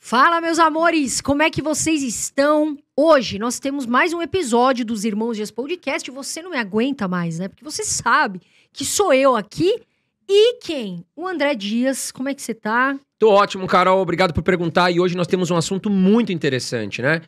Fala, meus amores, como é que vocês estão? Hoje nós temos mais um episódio dos Irmãos Dias Podcast. Você não me aguenta mais, né? Porque você sabe que sou eu aqui e quem? O André Dias, como é que você tá? Tô ótimo, Carol, obrigado por perguntar. E hoje nós temos um assunto muito interessante, né?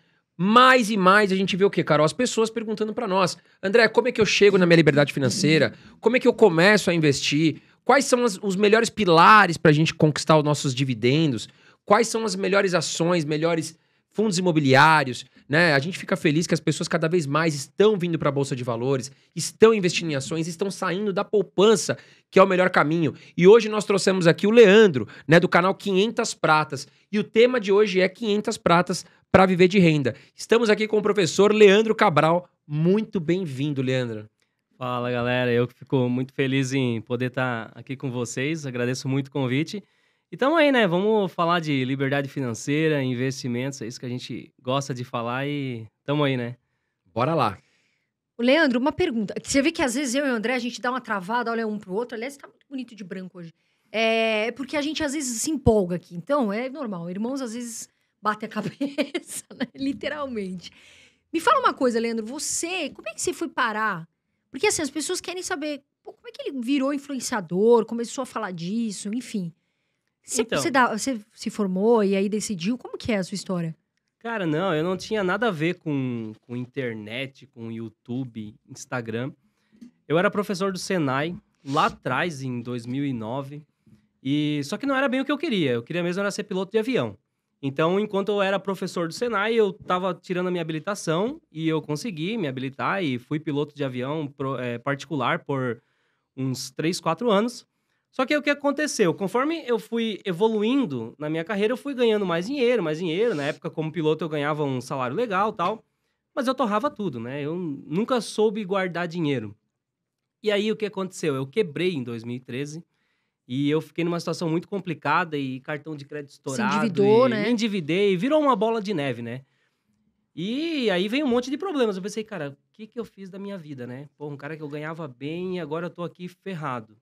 mais e mais a gente vê o que, Carol? As pessoas perguntando para nós: André, como é que eu chego na minha liberdade financeira? Como é que eu começo a investir? Quais são as, os melhores pilares para a gente conquistar os nossos dividendos? Quais são as melhores ações, melhores fundos imobiliários, né? A gente fica feliz que as pessoas cada vez mais estão vindo para a bolsa de valores, estão investindo em ações, estão saindo da poupança, que é o melhor caminho. E hoje nós trouxemos aqui o Leandro, né, do canal 500 Pratas. E o tema de hoje é 500 Pratas para viver de renda. Estamos aqui com o professor Leandro Cabral. Muito bem-vindo, Leandro. Fala, galera. Eu fico muito feliz em poder estar tá aqui com vocês. Agradeço muito o convite. Então aí, né? Vamos falar de liberdade financeira, investimentos, é isso que a gente gosta de falar e tamo aí, né? Bora lá. Leandro, uma pergunta. Você vê que às vezes eu e o André, a gente dá uma travada, olha um pro outro. Aliás, tá muito bonito de branco hoje. É porque a gente às vezes se empolga aqui. Então, é normal. Irmãos às vezes batem a cabeça, né? literalmente. Me fala uma coisa, Leandro. Você, como é que você foi parar? Porque assim, as pessoas querem saber como é que ele virou influenciador, começou a falar disso, enfim. Você, então, você, dá, você se formou e aí decidiu? Como que é a sua história? Cara, não, eu não tinha nada a ver com, com internet, com YouTube, Instagram. Eu era professor do Senai, lá atrás, em 2009. E só que não era bem o que eu queria. Eu queria mesmo era ser piloto de avião. Então, enquanto eu era professor do Senai, eu estava tirando a minha habilitação e eu consegui me habilitar e fui piloto de avião pro, é, particular por uns 3, 4 anos. Só que aí o que aconteceu? Conforme eu fui evoluindo na minha carreira, eu fui ganhando mais dinheiro, mais dinheiro. Na época, como piloto, eu ganhava um salário legal tal. Mas eu torrava tudo, né? Eu nunca soube guardar dinheiro. E aí o que aconteceu? Eu quebrei em 2013 e eu fiquei numa situação muito complicada e cartão de crédito estourado. Se endividou, e né? Me endividei, virou uma bola de neve, né? E aí vem um monte de problemas. Eu pensei, cara, o que, que eu fiz da minha vida, né? Pô, um cara que eu ganhava bem e agora eu tô aqui ferrado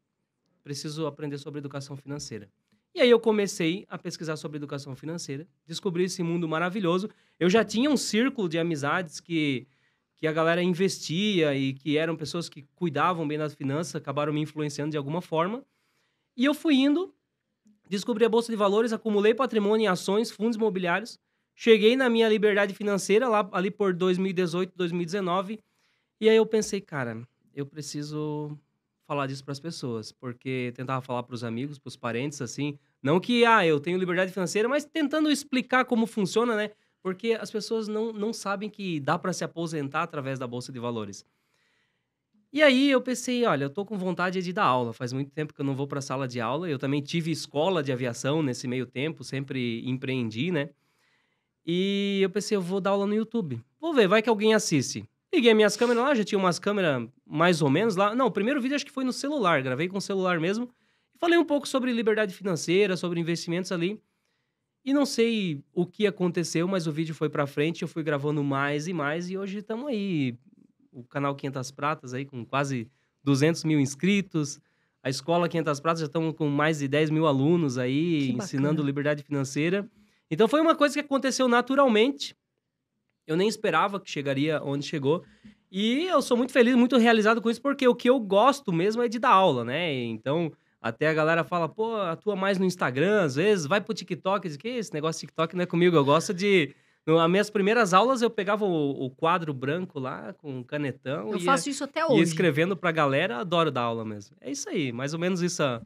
preciso aprender sobre educação financeira. E aí eu comecei a pesquisar sobre educação financeira, descobri esse mundo maravilhoso. Eu já tinha um círculo de amizades que, que a galera investia e que eram pessoas que cuidavam bem das finanças, acabaram me influenciando de alguma forma. E eu fui indo, descobri a Bolsa de Valores, acumulei patrimônio em ações, fundos imobiliários, cheguei na minha liberdade financeira lá ali por 2018, 2019, e aí eu pensei, cara, eu preciso falar disso para as pessoas, porque tentava falar para os amigos, para os parentes, assim, não que, ah, eu tenho liberdade financeira, mas tentando explicar como funciona, né? Porque as pessoas não, não sabem que dá para se aposentar através da Bolsa de Valores. E aí eu pensei, olha, eu tô com vontade de dar aula. Faz muito tempo que eu não vou para a sala de aula. Eu também tive escola de aviação nesse meio tempo, sempre empreendi, né? E eu pensei, eu vou dar aula no YouTube. Vou ver, vai que alguém assiste. Liguei minhas câmeras lá, já tinha umas câmeras mais ou menos lá. Não, o primeiro vídeo acho que foi no celular, gravei com o celular mesmo. Falei um pouco sobre liberdade financeira, sobre investimentos ali. E não sei o que aconteceu, mas o vídeo foi pra frente, eu fui gravando mais e mais, e hoje estamos aí. O canal 500 Pratas aí com quase 200 mil inscritos. A escola 500 Pratas já estamos com mais de 10 mil alunos aí, ensinando liberdade financeira. Então foi uma coisa que aconteceu naturalmente. Eu nem esperava que chegaria onde chegou. E eu sou muito feliz, muito realizado com isso, porque o que eu gosto mesmo é de dar aula, né? Então, até a galera fala, pô, atua mais no Instagram, às vezes, vai pro TikTok. Diz que esse negócio de TikTok não é comigo, eu gosto de. Nas minhas primeiras aulas, eu pegava o, o quadro branco lá, com canetão. Eu ia, faço isso até hoje. E escrevendo pra galera, adoro dar aula mesmo. É isso aí, mais ou menos isso a,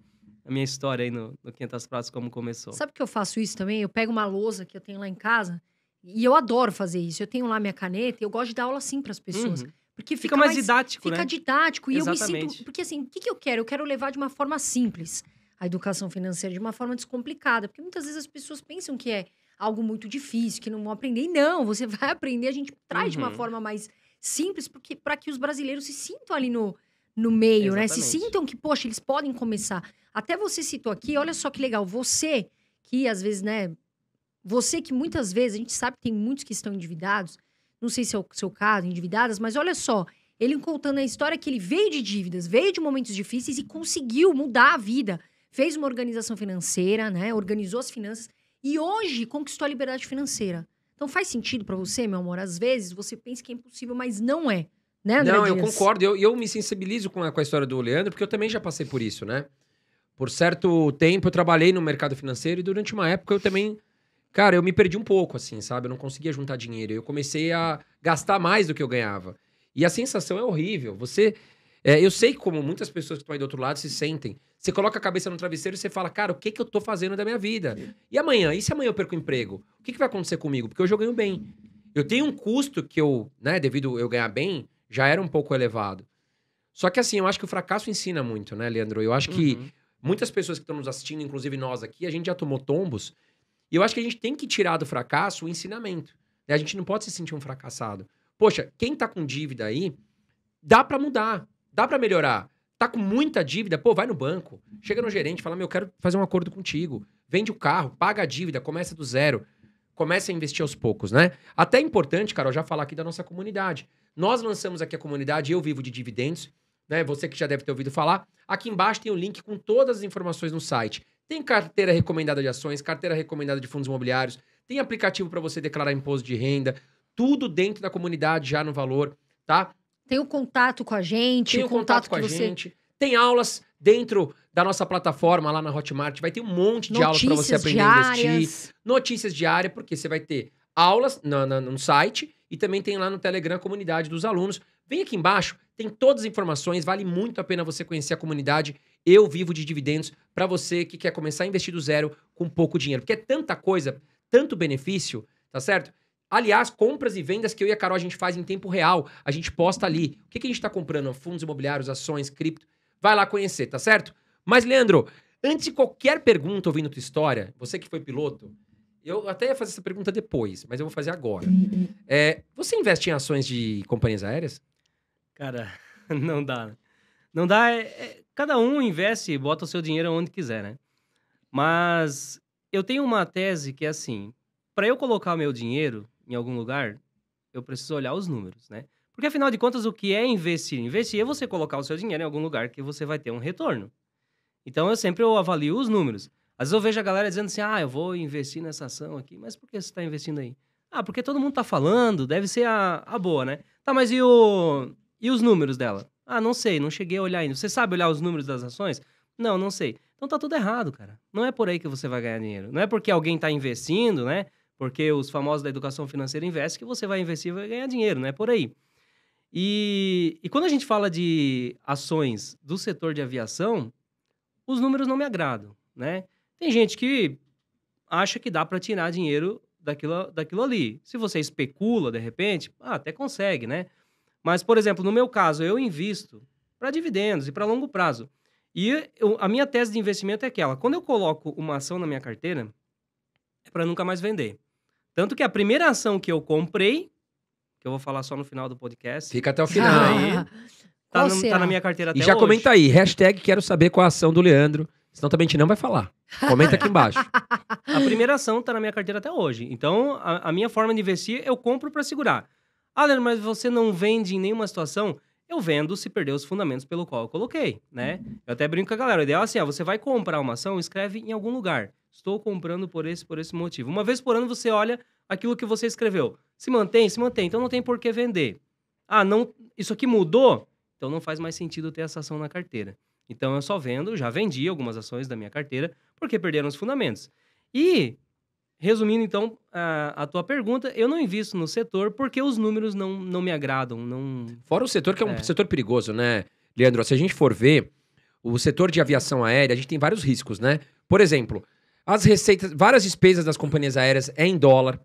a minha história aí no, no 500 Pratos, como começou. Sabe que eu faço isso também? Eu pego uma lousa que eu tenho lá em casa e eu adoro fazer isso. Eu tenho lá minha caneta e eu gosto de dar aula assim para as pessoas. Uhum. Porque fica, fica mais, mais, didático, Fica né? didático. E Exatamente. eu me sinto... Porque assim, o que, que eu quero? Eu quero levar de uma forma simples a educação financeira, de uma forma descomplicada. Porque muitas vezes as pessoas pensam que é algo muito difícil, que não vão aprender. E não, você vai aprender. A gente traz uhum. de uma uhum. forma mais simples porque para que os brasileiros se sintam ali no, no meio, Exatamente. né? Se sintam que, poxa, eles podem começar. Até você citou aqui, olha só que legal. Você que às vezes, né, você que muitas vezes, a gente sabe que tem muitos que estão endividados, não sei se é o seu caso, endividadas, mas olha só, ele contando a história que ele veio de dívidas, veio de momentos difíceis e conseguiu mudar a vida. Fez uma organização financeira, né? Organizou as finanças e hoje conquistou a liberdade financeira. Então faz sentido para você, meu amor? Às vezes você pensa que é impossível, mas não é. Né, André não, Dias? eu concordo. Eu, eu me sensibilizo com a, com a história do Leandro, porque eu também já passei por isso, né? Por certo tempo eu trabalhei no mercado financeiro e durante uma época eu também Cara, eu me perdi um pouco, assim, sabe? Eu não conseguia juntar dinheiro. Eu comecei a gastar mais do que eu ganhava. E a sensação é horrível. Você. É, eu sei como muitas pessoas que estão aí do outro lado se sentem. Você coloca a cabeça no travesseiro e você fala, cara, o que, que eu tô fazendo da minha vida? E amanhã? E se amanhã eu perco o emprego? O que, que vai acontecer comigo? Porque hoje eu ganho bem. Eu tenho um custo que eu, né, devido eu ganhar bem, já era um pouco elevado. Só que assim, eu acho que o fracasso ensina muito, né, Leandro? Eu acho que uhum. muitas pessoas que estão nos assistindo, inclusive nós aqui, a gente já tomou tombos e eu acho que a gente tem que tirar do fracasso o ensinamento. Né? A gente não pode se sentir um fracassado. Poxa, quem tá com dívida aí, dá para mudar, dá para melhorar. Tá com muita dívida, pô, vai no banco. Chega no gerente, fala: "Meu, eu quero fazer um acordo contigo. Vende o carro, paga a dívida, começa do zero. Começa a investir aos poucos, né? Até é importante, Carol, já falar aqui da nossa comunidade. Nós lançamos aqui a comunidade Eu Vivo de Dividendos, né? Você que já deve ter ouvido falar. Aqui embaixo tem o um link com todas as informações no site. Tem carteira recomendada de ações, carteira recomendada de fundos imobiliários, tem aplicativo para você declarar imposto de renda, tudo dentro da comunidade já no valor, tá? Tem o contato com a gente, tem o contato, contato com a você... gente. Tem aulas dentro da nossa plataforma lá na Hotmart, vai ter um monte de aulas para você aprender diárias. a investir, notícias diárias, porque você vai ter aulas no, no, no site e também tem lá no Telegram a comunidade dos alunos. Vem aqui embaixo, tem todas as informações, vale muito a pena você conhecer a comunidade eu vivo de dividendos para você que quer começar a investir do zero com pouco dinheiro. Porque é tanta coisa, tanto benefício, tá certo? Aliás, compras e vendas que eu e a Carol a gente faz em tempo real. A gente posta ali. O que, que a gente está comprando? Fundos imobiliários, ações, cripto. Vai lá conhecer, tá certo? Mas, Leandro, antes de qualquer pergunta ouvindo tua história, você que foi piloto, eu até ia fazer essa pergunta depois, mas eu vou fazer agora. Hum, hum. É, você investe em ações de companhias aéreas? Cara, não dá. Né? Não dá. É, é, cada um investe, bota o seu dinheiro onde quiser, né? Mas eu tenho uma tese que é assim: para eu colocar meu dinheiro em algum lugar, eu preciso olhar os números, né? Porque afinal de contas, o que é investir? Investir é você colocar o seu dinheiro em algum lugar que você vai ter um retorno. Então eu sempre eu avalio os números. Às vezes eu vejo a galera dizendo assim: ah, eu vou investir nessa ação aqui, mas por que você está investindo aí? Ah, porque todo mundo está falando, deve ser a, a boa, né? Tá, mas e, o, e os números dela? Ah, não sei, não cheguei a olhar ainda. Você sabe olhar os números das ações? Não, não sei. Então tá tudo errado, cara. Não é por aí que você vai ganhar dinheiro. Não é porque alguém tá investindo, né? Porque os famosos da educação financeira investem que você vai investir e vai ganhar dinheiro, não é por aí. E, e quando a gente fala de ações do setor de aviação, os números não me agradam, né? Tem gente que acha que dá para tirar dinheiro daquilo, daquilo ali. Se você especula, de repente, ah, até consegue, né? Mas, por exemplo, no meu caso, eu invisto para dividendos e para longo prazo. E eu, a minha tese de investimento é aquela: quando eu coloco uma ação na minha carteira, é para nunca mais vender. Tanto que a primeira ação que eu comprei, que eu vou falar só no final do podcast. Fica até o tá final. aí ah, tá, no, tá, na minha carteira até E já hoje. comenta aí, hashtag quero saber qual a ação do Leandro, senão também a gente não vai falar. Comenta aqui embaixo. a primeira ação tá na minha carteira até hoje. Então, a, a minha forma de investir, eu compro para segurar. Ah, Leandro, mas você não vende em nenhuma situação? Eu vendo se perder os fundamentos pelo qual eu coloquei, né? Eu até brinco com a galera. O ideal é assim, ó, você vai comprar uma ação, escreve em algum lugar. Estou comprando por esse, por esse motivo. Uma vez por ano você olha aquilo que você escreveu. Se mantém, se mantém. Então não tem por que vender. Ah, não, isso aqui mudou? Então não faz mais sentido ter essa ação na carteira. Então eu só vendo, já vendi algumas ações da minha carteira porque perderam os fundamentos. E Resumindo, então, a, a, tua pergunta, eu não invisto no setor porque os números não, não me agradam. Não... Fora o setor, que é um é. setor perigoso, né, Leandro? Se a gente for ver, o setor de aviação aérea, a gente tem vários riscos, né? Por exemplo, as receitas, várias despesas das companhias aéreas é em dólar,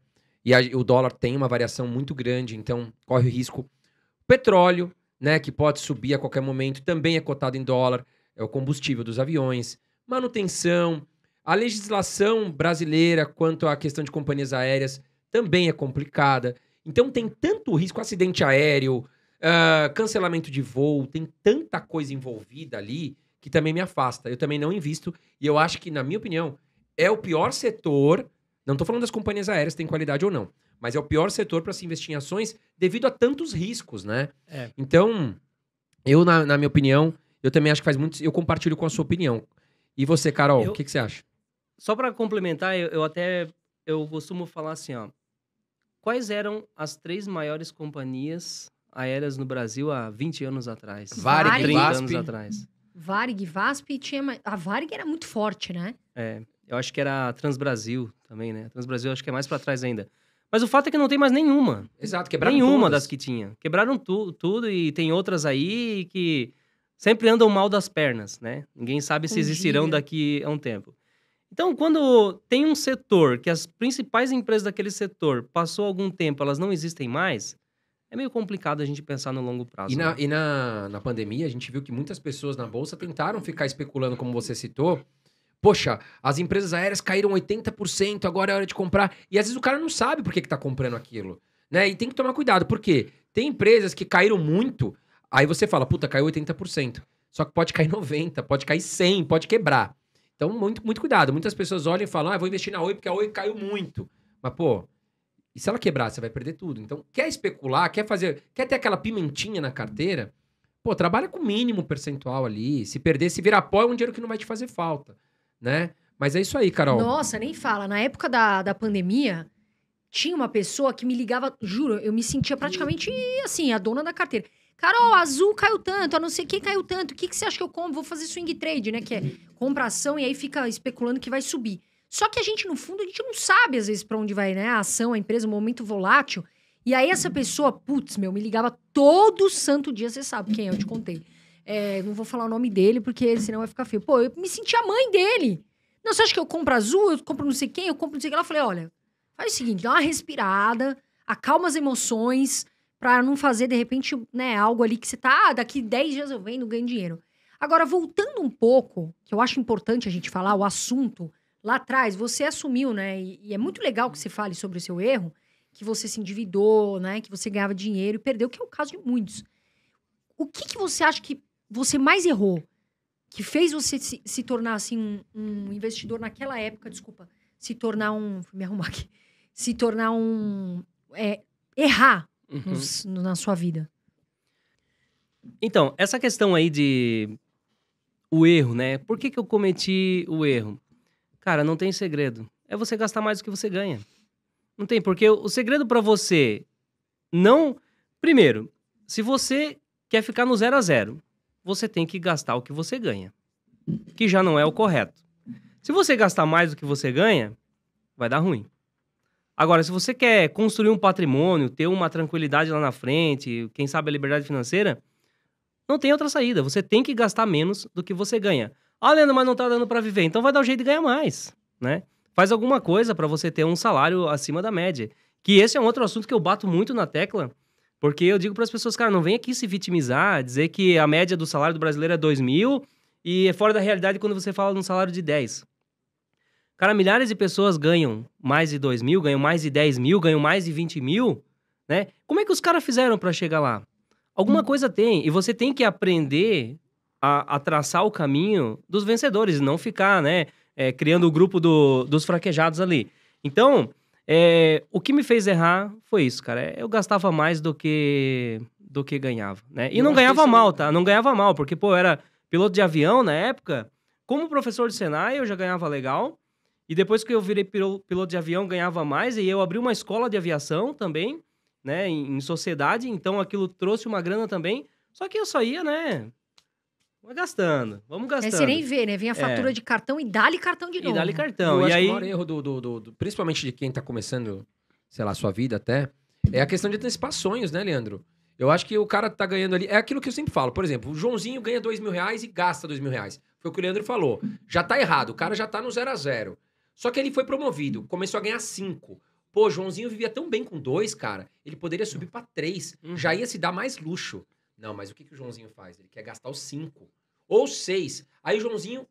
e a, o dólar tem uma variação muito grande, então corre o risco. Petróleo, né, que pode subir a qualquer momento, também é cotado em dólar, é o combustível dos aviões, manutenção a legislação brasileira quanto à questão de companhias aéreas também é complicada. Então tem tanto risco, acidente aéreo, uh, cancelamento de voo, tem tanta coisa envolvida ali que também me afasta. Eu também não invisto e eu acho que, na minha opinião, é o pior setor. Não estou falando das companhias aéreas tem qualidade ou não, mas é o pior setor para se investir em ações devido a tantos riscos, né? É. Então, eu, na, na, minha opinião, eu também acho que faz muito. Eu compartilho com a sua opinião. E você, Carol, o que, que você acha? Só para complementar, eu, eu até eu costumo falar assim, ó. Quais eram as três maiores companhias aéreas no Brasil há 20 anos atrás? Varig, 30 Vasp. anos atrás. Varig, Vasp tinha... A Varig era muito forte, né? É. Eu acho que era a Transbrasil também, né? A Transbrasil acho que é mais para trás ainda. Mas o fato é que não tem mais nenhuma. Exato, quebraram Nenhuma todas. das que tinha. Quebraram tu, tudo e tem outras aí que sempre andam mal das pernas, né? Ninguém sabe se um existirão dia. daqui a um tempo. Então, quando tem um setor que as principais empresas daquele setor passou algum tempo, elas não existem mais, é meio complicado a gente pensar no longo prazo. E, na, né? e na, na pandemia, a gente viu que muitas pessoas na bolsa tentaram ficar especulando, como você citou. Poxa, as empresas aéreas caíram 80%, agora é hora de comprar. E às vezes o cara não sabe por que está comprando aquilo. Né? E tem que tomar cuidado, porque tem empresas que caíram muito, aí você fala, puta, caiu 80%. Só que pode cair 90%, pode cair 100%, pode quebrar. Então, muito, muito cuidado. Muitas pessoas olham e falam, ah, vou investir na Oi porque a Oi caiu muito. Mas, pô, e se ela quebrar, você vai perder tudo. Então, quer especular, quer fazer, quer ter aquela pimentinha na carteira, pô, trabalha com o mínimo percentual ali. Se perder, se virar pó, é um dinheiro que não vai te fazer falta, né? Mas é isso aí, Carol. Nossa, nem fala. Na época da, da pandemia, tinha uma pessoa que me ligava, juro, eu me sentia praticamente assim, a dona da carteira. Carol, azul caiu tanto, a não sei quem caiu tanto. O que, que você acha que eu compro? Vou fazer swing trade, né? Que é compra ação e aí fica especulando que vai subir. Só que a gente, no fundo, a gente não sabe, às vezes, para onde vai, né? A ação, a empresa, um momento volátil. E aí essa pessoa, putz, meu, me ligava todo santo dia, você sabe quem é, eu te contei. É, não vou falar o nome dele, porque senão vai ficar feio. Pô, eu me senti a mãe dele. Não, você acha que eu compro azul, eu compro não sei quem, eu compro não sei quem. Ela falou: falei, olha, faz o seguinte, dá uma respirada, acalma as emoções, para não fazer, de repente, né, algo ali que você tá, ah, daqui 10 dias eu não ganho dinheiro. Agora, voltando um pouco, que eu acho importante a gente falar o assunto, lá atrás, você assumiu, né, e, e é muito legal que você fale sobre o seu erro, que você se endividou, né, que você ganhava dinheiro e perdeu, que é o caso de muitos. O que, que você acha que você mais errou? Que fez você se, se tornar, assim, um, um investidor naquela época, desculpa, se tornar um... me arrumar aqui. Se tornar um... É, errar uhum. no, na sua vida? Então, essa questão aí de o erro, né? Por que, que eu cometi o erro? Cara, não tem segredo. É você gastar mais do que você ganha. Não tem, porque o segredo para você não. Primeiro, se você quer ficar no zero a zero, você tem que gastar o que você ganha, que já não é o correto. Se você gastar mais do que você ganha, vai dar ruim. Agora, se você quer construir um patrimônio, ter uma tranquilidade lá na frente, quem sabe a liberdade financeira, não tem outra saída. Você tem que gastar menos do que você ganha. Ah, Leandro, mas não tá dando para viver. Então vai dar um jeito de ganhar mais, né? Faz alguma coisa para você ter um salário acima da média. Que esse é um outro assunto que eu bato muito na tecla, porque eu digo para as pessoas, cara, não vem aqui se vitimizar, dizer que a média do salário do brasileiro é 2 mil e é fora da realidade quando você fala de um salário de 10. Cara, milhares de pessoas ganham mais de 2 mil, ganham mais de 10 mil, ganham mais de 20 mil, né? Como é que os caras fizeram para chegar lá? Alguma coisa tem, e você tem que aprender a, a traçar o caminho dos vencedores, não ficar, né, é, criando o grupo do, dos fraquejados ali. Então, é, o que me fez errar foi isso, cara. É, eu gastava mais do que do que ganhava, né? E não, não ganhava isso... É mal, tá? Não ganhava mal, porque, pô, eu era piloto de avião na época. Como professor de Senai, eu já ganhava legal. E depois que eu virei piloto de avião, ganhava mais. E eu abri uma escola de aviação também, né? Em, sociedade. Então aquilo trouxe uma grana também. Só que eu só ia, né? gastando. Vamos gastando. É, você nem vê, né? Vem a é. fatura é. de cartão e dá-lhe cartão de novo. E dá-lhe cartão. Eu e aí... o maior erro, do, do, do, do, principalmente de quem tá começando, sei lá, sua vida até, é a questão de antecipar sonhos, né, Leandro? Eu acho que o cara tá ganhando ali. É aquilo que eu sempre falo. Por exemplo, o Joãozinho ganha dois mil reais e gasta dois mil reais. Foi o que o Leandro falou. Já tá errado. O cara já tá no zero a zero. Só que ele foi promovido, começou a ganhar cinco. Pô, Joãozinho vivia tão bem com dois, cara. Ele poderia subir para três, uhum. já ia se dar mais luxo. Não, mas o que, que o Joãozinho faz? Ele quer gastar os cinco ou seis. Aí o Joãozinho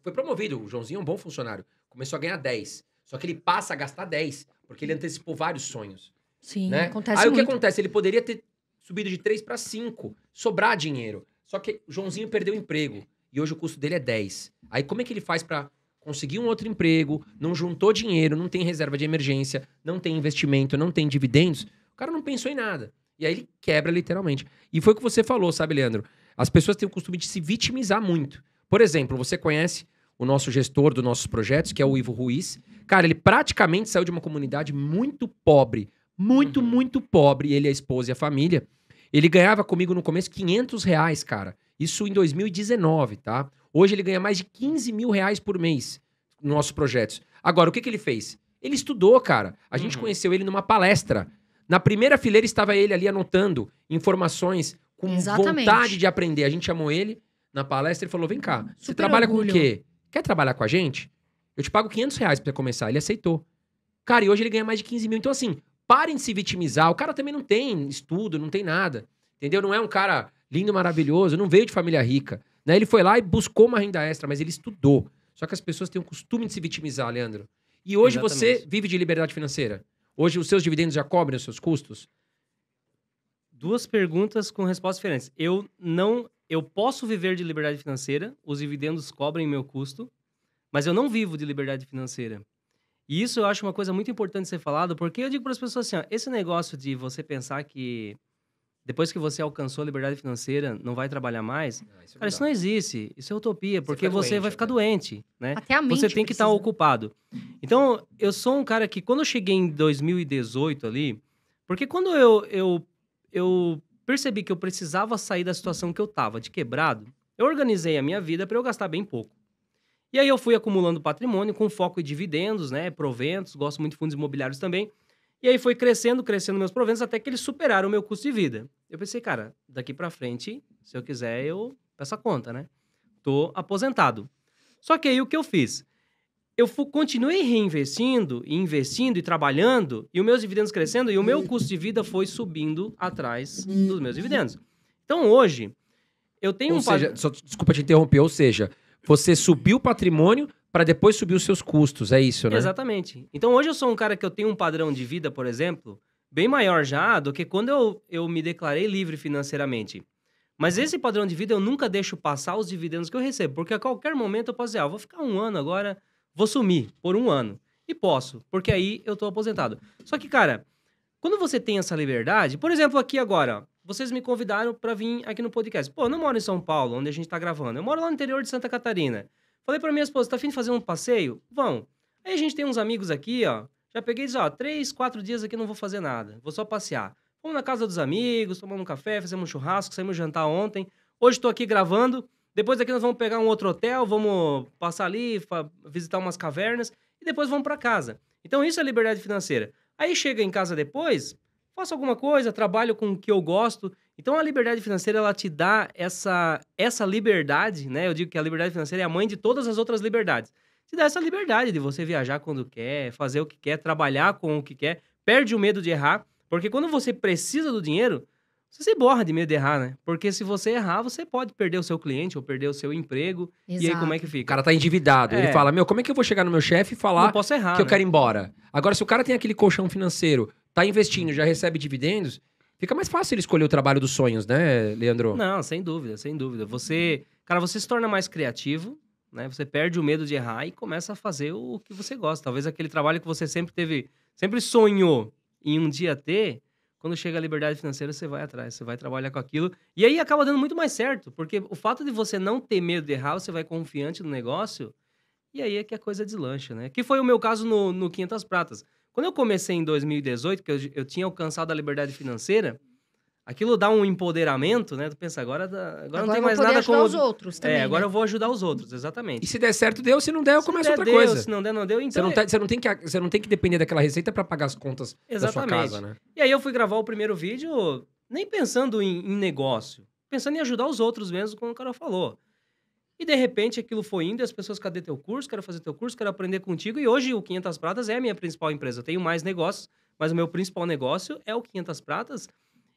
foi promovido. O Joãozinho é um bom funcionário. Começou a ganhar dez. Só que ele passa a gastar dez, porque ele antecipou vários sonhos. Sim, né? acontece Aí muito. o que acontece? Ele poderia ter subido de três para cinco, sobrar dinheiro. Só que o Joãozinho perdeu o emprego e hoje o custo dele é 10. Aí como é que ele faz para conseguiu um outro emprego, não juntou dinheiro, não tem reserva de emergência, não tem investimento, não tem dividendos, o cara não pensou em nada. E aí ele quebra literalmente. E foi o que você falou, sabe, Leandro? As pessoas têm o costume de se vitimizar muito. Por exemplo, você conhece o nosso gestor dos nossos projetos, que é o Ivo Ruiz. Cara, ele praticamente saiu de uma comunidade muito pobre, muito, uhum. muito pobre, ele, a esposa e a família. Ele ganhava comigo no começo 500 reais, cara. Isso em 2019, tá? Hoje ele ganha mais de 15 mil reais por mês nos nossos projetos. Agora, o que, que ele fez? Ele estudou, cara. A gente uhum. conheceu ele numa palestra. Na primeira fileira estava ele ali anotando informações, com Exatamente. vontade de aprender. A gente chamou ele na palestra e falou: vem cá, Super você trabalha orgulho. com o quê? Quer trabalhar com a gente? Eu te pago 500 reais pra começar. Ele aceitou. Cara, e hoje ele ganha mais de 15 mil. Então, assim, parem de se vitimizar. O cara também não tem estudo, não tem nada. Entendeu? Não é um cara lindo, maravilhoso, não veio de família rica. Né? Ele foi lá e buscou uma renda extra, mas ele estudou. Só que as pessoas têm o costume de se vitimizar, Leandro. E hoje Exatamente. você vive de liberdade financeira. Hoje os seus dividendos já cobrem os seus custos? Duas perguntas com respostas diferentes. Eu não. Eu posso viver de liberdade financeira, os dividendos cobrem meu custo, mas eu não vivo de liberdade financeira. E isso eu acho uma coisa muito importante ser falada, porque eu digo para as pessoas assim: ó, esse negócio de você pensar que depois que você alcançou a liberdade financeira, não vai trabalhar mais. Não, isso é cara, isso não existe. Isso é utopia, porque você, você doente, vai ficar até. Né? doente, né? Até a mente Você tem que precisa. estar tá ocupado. Então, eu sou um cara que, quando eu cheguei em 2018 ali, porque quando eu, eu, eu percebi que eu precisava sair da situação que eu tava, de quebrado, eu organizei a minha vida para eu gastar bem pouco. E aí eu fui acumulando patrimônio com foco em dividendos, né? Proventos, gosto muito de fundos imobiliários também. E aí foi crescendo, crescendo meus proventos até que eles superaram o meu custo de vida. Eu pensei, cara, daqui para frente, se eu quiser, eu peço a conta, né? Tô aposentado. Só que aí o que eu fiz? Eu continuei reinvestindo, e investindo e trabalhando, e os meus dividendos crescendo, e o meu custo de vida foi subindo atrás dos meus dividendos. Então hoje, eu tenho ou um. Seja, só, desculpa te interromper, ou seja, você subiu o patrimônio para depois subir os seus custos, é isso, né? Exatamente. Então hoje eu sou um cara que eu tenho um padrão de vida, por exemplo, bem maior já do que quando eu, eu me declarei livre financeiramente. Mas esse padrão de vida eu nunca deixo passar os dividendos que eu recebo, porque a qualquer momento eu posso dizer, ah, vou ficar um ano agora, vou sumir por um ano. E posso, porque aí eu estou aposentado. Só que, cara, quando você tem essa liberdade, por exemplo, aqui agora, vocês me convidaram para vir aqui no podcast. Pô, eu não moro em São Paulo, onde a gente tá gravando. Eu moro lá no interior de Santa Catarina. Falei para minha esposa, tá afim de fazer um passeio? Vão. Aí a gente tem uns amigos aqui, ó. Já peguei e disse, ó, três, quatro dias aqui não vou fazer nada. Vou só passear. Fomos na casa dos amigos, tomamos um café, fizemos um churrasco, saímos jantar ontem. Hoje estou aqui gravando. Depois daqui nós vamos pegar um outro hotel, vamos passar ali, visitar umas cavernas e depois vamos para casa. Então isso é liberdade financeira. Aí chega em casa depois, faço alguma coisa, trabalho com o que eu gosto. Então a liberdade financeira ela te dá essa essa liberdade, né? Eu digo que a liberdade financeira é a mãe de todas as outras liberdades. Te dá essa liberdade de você viajar quando quer, fazer o que quer, trabalhar com o que quer, perde o medo de errar, porque quando você precisa do dinheiro, você se borra de medo de errar, né? Porque se você errar, você pode perder o seu cliente ou perder o seu emprego. Exato. E aí, como é que fica? O cara tá endividado. É. Ele fala: Meu, como é que eu vou chegar no meu chefe e falar errar, que eu né? quero ir embora? Agora, se o cara tem aquele colchão financeiro, tá investindo, já recebe dividendos, fica mais fácil ele escolher o trabalho dos sonhos, né, Leandro? Não, sem dúvida, sem dúvida. Você, cara, você se torna mais criativo, né? Você perde o medo de errar e começa a fazer o que você gosta. Talvez aquele trabalho que você sempre teve, sempre sonhou em um dia ter, quando chega a liberdade financeira, você vai atrás, você vai trabalhar com aquilo. E aí acaba dando muito mais certo, porque o fato de você não ter medo de errar, você vai confiante no negócio, e aí é que a coisa deslancha, né? Que foi o meu caso no, no 500 Pratas. Quando eu comecei em 2018, que eu, eu tinha alcançado a liberdade financeira, aquilo dá um empoderamento, né? Tu pensa, agora, agora, agora não tem mais nada como... os outros é, também, É, agora né? eu vou ajudar os outros, exatamente. E se der certo, deu. Se não der, eu começo der, outra deu, coisa. Se não der, não deu. Então... Você, não é. tá, você, não tem que, você não tem que depender daquela receita para pagar as contas exatamente. da sua casa, né? E aí eu fui gravar o primeiro vídeo nem pensando em, em negócio, pensando em ajudar os outros mesmo, como o cara falou. E de repente aquilo foi indo e as pessoas, cadê teu curso? Quero fazer teu curso, quero aprender contigo. E hoje o 500 Pratas é a minha principal empresa. Eu tenho mais negócios, mas o meu principal negócio é o 500 Pratas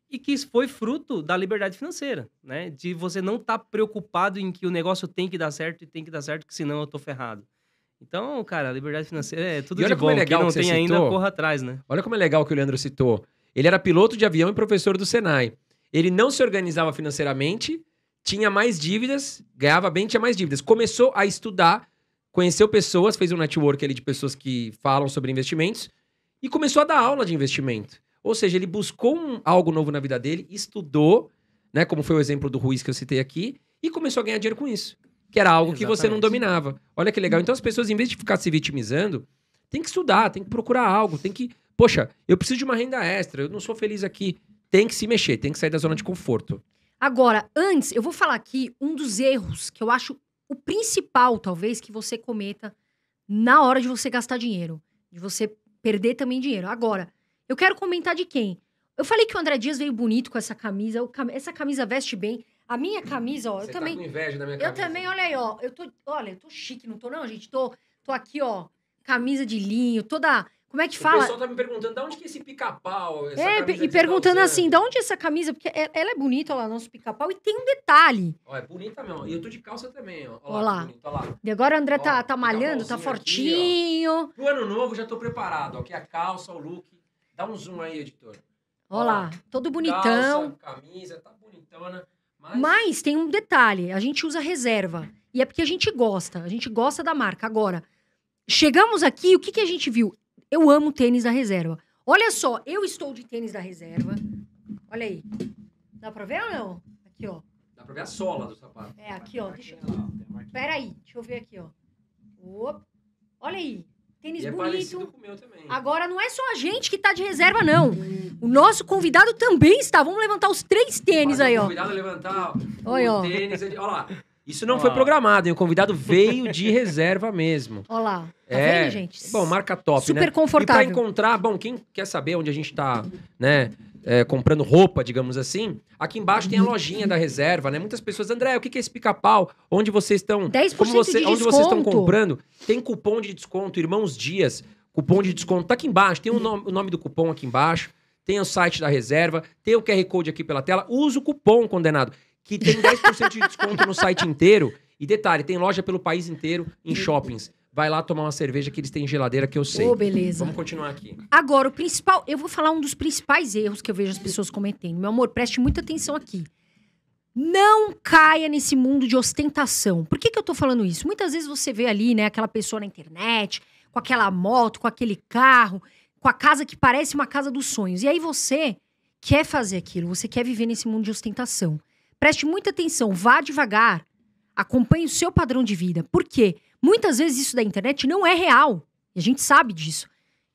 e que isso foi fruto da liberdade financeira, né? De você não estar tá preocupado em que o negócio tem que dar certo e tem que dar certo, que senão eu tô ferrado. Então, cara, a liberdade financeira é tudo e olha de é bom. é legal Quem não que tem citou, ainda, corra atrás, né? Olha como é legal que o Leandro citou. Ele era piloto de avião e professor do Senai. Ele não se organizava financeiramente, tinha mais dívidas, ganhava bem, tinha mais dívidas. Começou a estudar, conheceu pessoas, fez um network ali de pessoas que falam sobre investimentos e começou a dar aula de investimento. Ou seja, ele buscou um, algo novo na vida dele, estudou, né, como foi o exemplo do Ruiz que eu citei aqui, e começou a ganhar dinheiro com isso, que era algo Exatamente. que você não dominava. Olha que legal. Então as pessoas, em vez de ficar se vitimizando, tem que estudar, tem que procurar algo, tem que. Poxa, eu preciso de uma renda extra, eu não sou feliz aqui. Tem que se mexer, tem que sair da zona de conforto. Agora, antes, eu vou falar aqui um dos erros que eu acho o principal, talvez, que você cometa na hora de você gastar dinheiro, de você perder também dinheiro. Agora, eu quero comentar de quem? Eu falei que o André Dias veio bonito com essa camisa, essa camisa veste bem. A minha camisa, ó, você eu tá também. Com inveja da minha camisa. Eu também, olha aí, ó. Eu tô, olha, eu tô chique, não tô, não, gente. Tô, tô aqui, ó, camisa de linho, toda como é que fala? O pessoal tá me perguntando de onde que é esse pica-pau. É, e perguntando tá assim, de onde é essa camisa? Porque é, ela é bonita, olha lá, nosso pica-pau. E tem um detalhe. Ó, é bonita mesmo. E eu tô de calça também, ó. Olha lá. Bonito, olha lá. E agora o André ó, tá, tá, tá malhando, tá fortinho. Aqui, no ano novo já tô preparado, ó. Aqui é a calça, o look. Dá um zoom aí, editor. Olha, olha lá, todo bonitão. Calça, camisa, tá bonitona. Mas... mas tem um detalhe, a gente usa reserva. E é porque a gente gosta, a gente gosta da marca. Agora, chegamos aqui, o que, que a gente viu? Eu amo tênis da reserva. Olha só, eu estou de tênis da reserva. Olha aí. Dá pra ver ou não? Aqui, ó. Dá pra ver a sola do sapato. É, aqui, ó. Deixa eu... Pera aí, deixa eu ver aqui, ó. Opa. Olha aí. Tênis e é bonito. É Agora não é só a gente que tá de reserva, não. O nosso convidado também está. Vamos levantar os três tênis aí, ó. O convidado levantar Olha o ó. tênis. Olha lá. Isso não foi programado, hein? O convidado veio de reserva mesmo. Olá. Tá é. Vendo, gente? Bom, marca top, né? Super né? confortável. E pra encontrar, bom, quem quer saber onde a gente tá, né, é, comprando roupa, digamos assim, aqui embaixo tem a lojinha da reserva, né? Muitas pessoas, André, o que é esse pica-pau? Onde vocês estão... 10% como você, de Onde desconto. vocês estão comprando? Tem cupom de desconto, Irmãos Dias, cupom de desconto. Tá aqui embaixo, tem o nome, o nome do cupom aqui embaixo tem o site da reserva, tem o QR Code aqui pela tela. Usa o cupom, condenado que tem 10% de desconto no site inteiro. E detalhe, tem loja pelo país inteiro em uhum. shoppings. Vai lá tomar uma cerveja que eles têm geladeira, que eu sei. Ô, oh, beleza. Vamos continuar aqui. Agora, o principal... Eu vou falar um dos principais erros que eu vejo as pessoas cometendo. Meu amor, preste muita atenção aqui. Não caia nesse mundo de ostentação. Por que, que eu tô falando isso? Muitas vezes você vê ali, né, aquela pessoa na internet, com aquela moto, com aquele carro, com a casa que parece uma casa dos sonhos. E aí você quer fazer aquilo, você quer viver nesse mundo de ostentação. Preste muita atenção, vá devagar, acompanhe o seu padrão de vida. Por quê? Muitas vezes isso da internet não é real. E a gente sabe disso.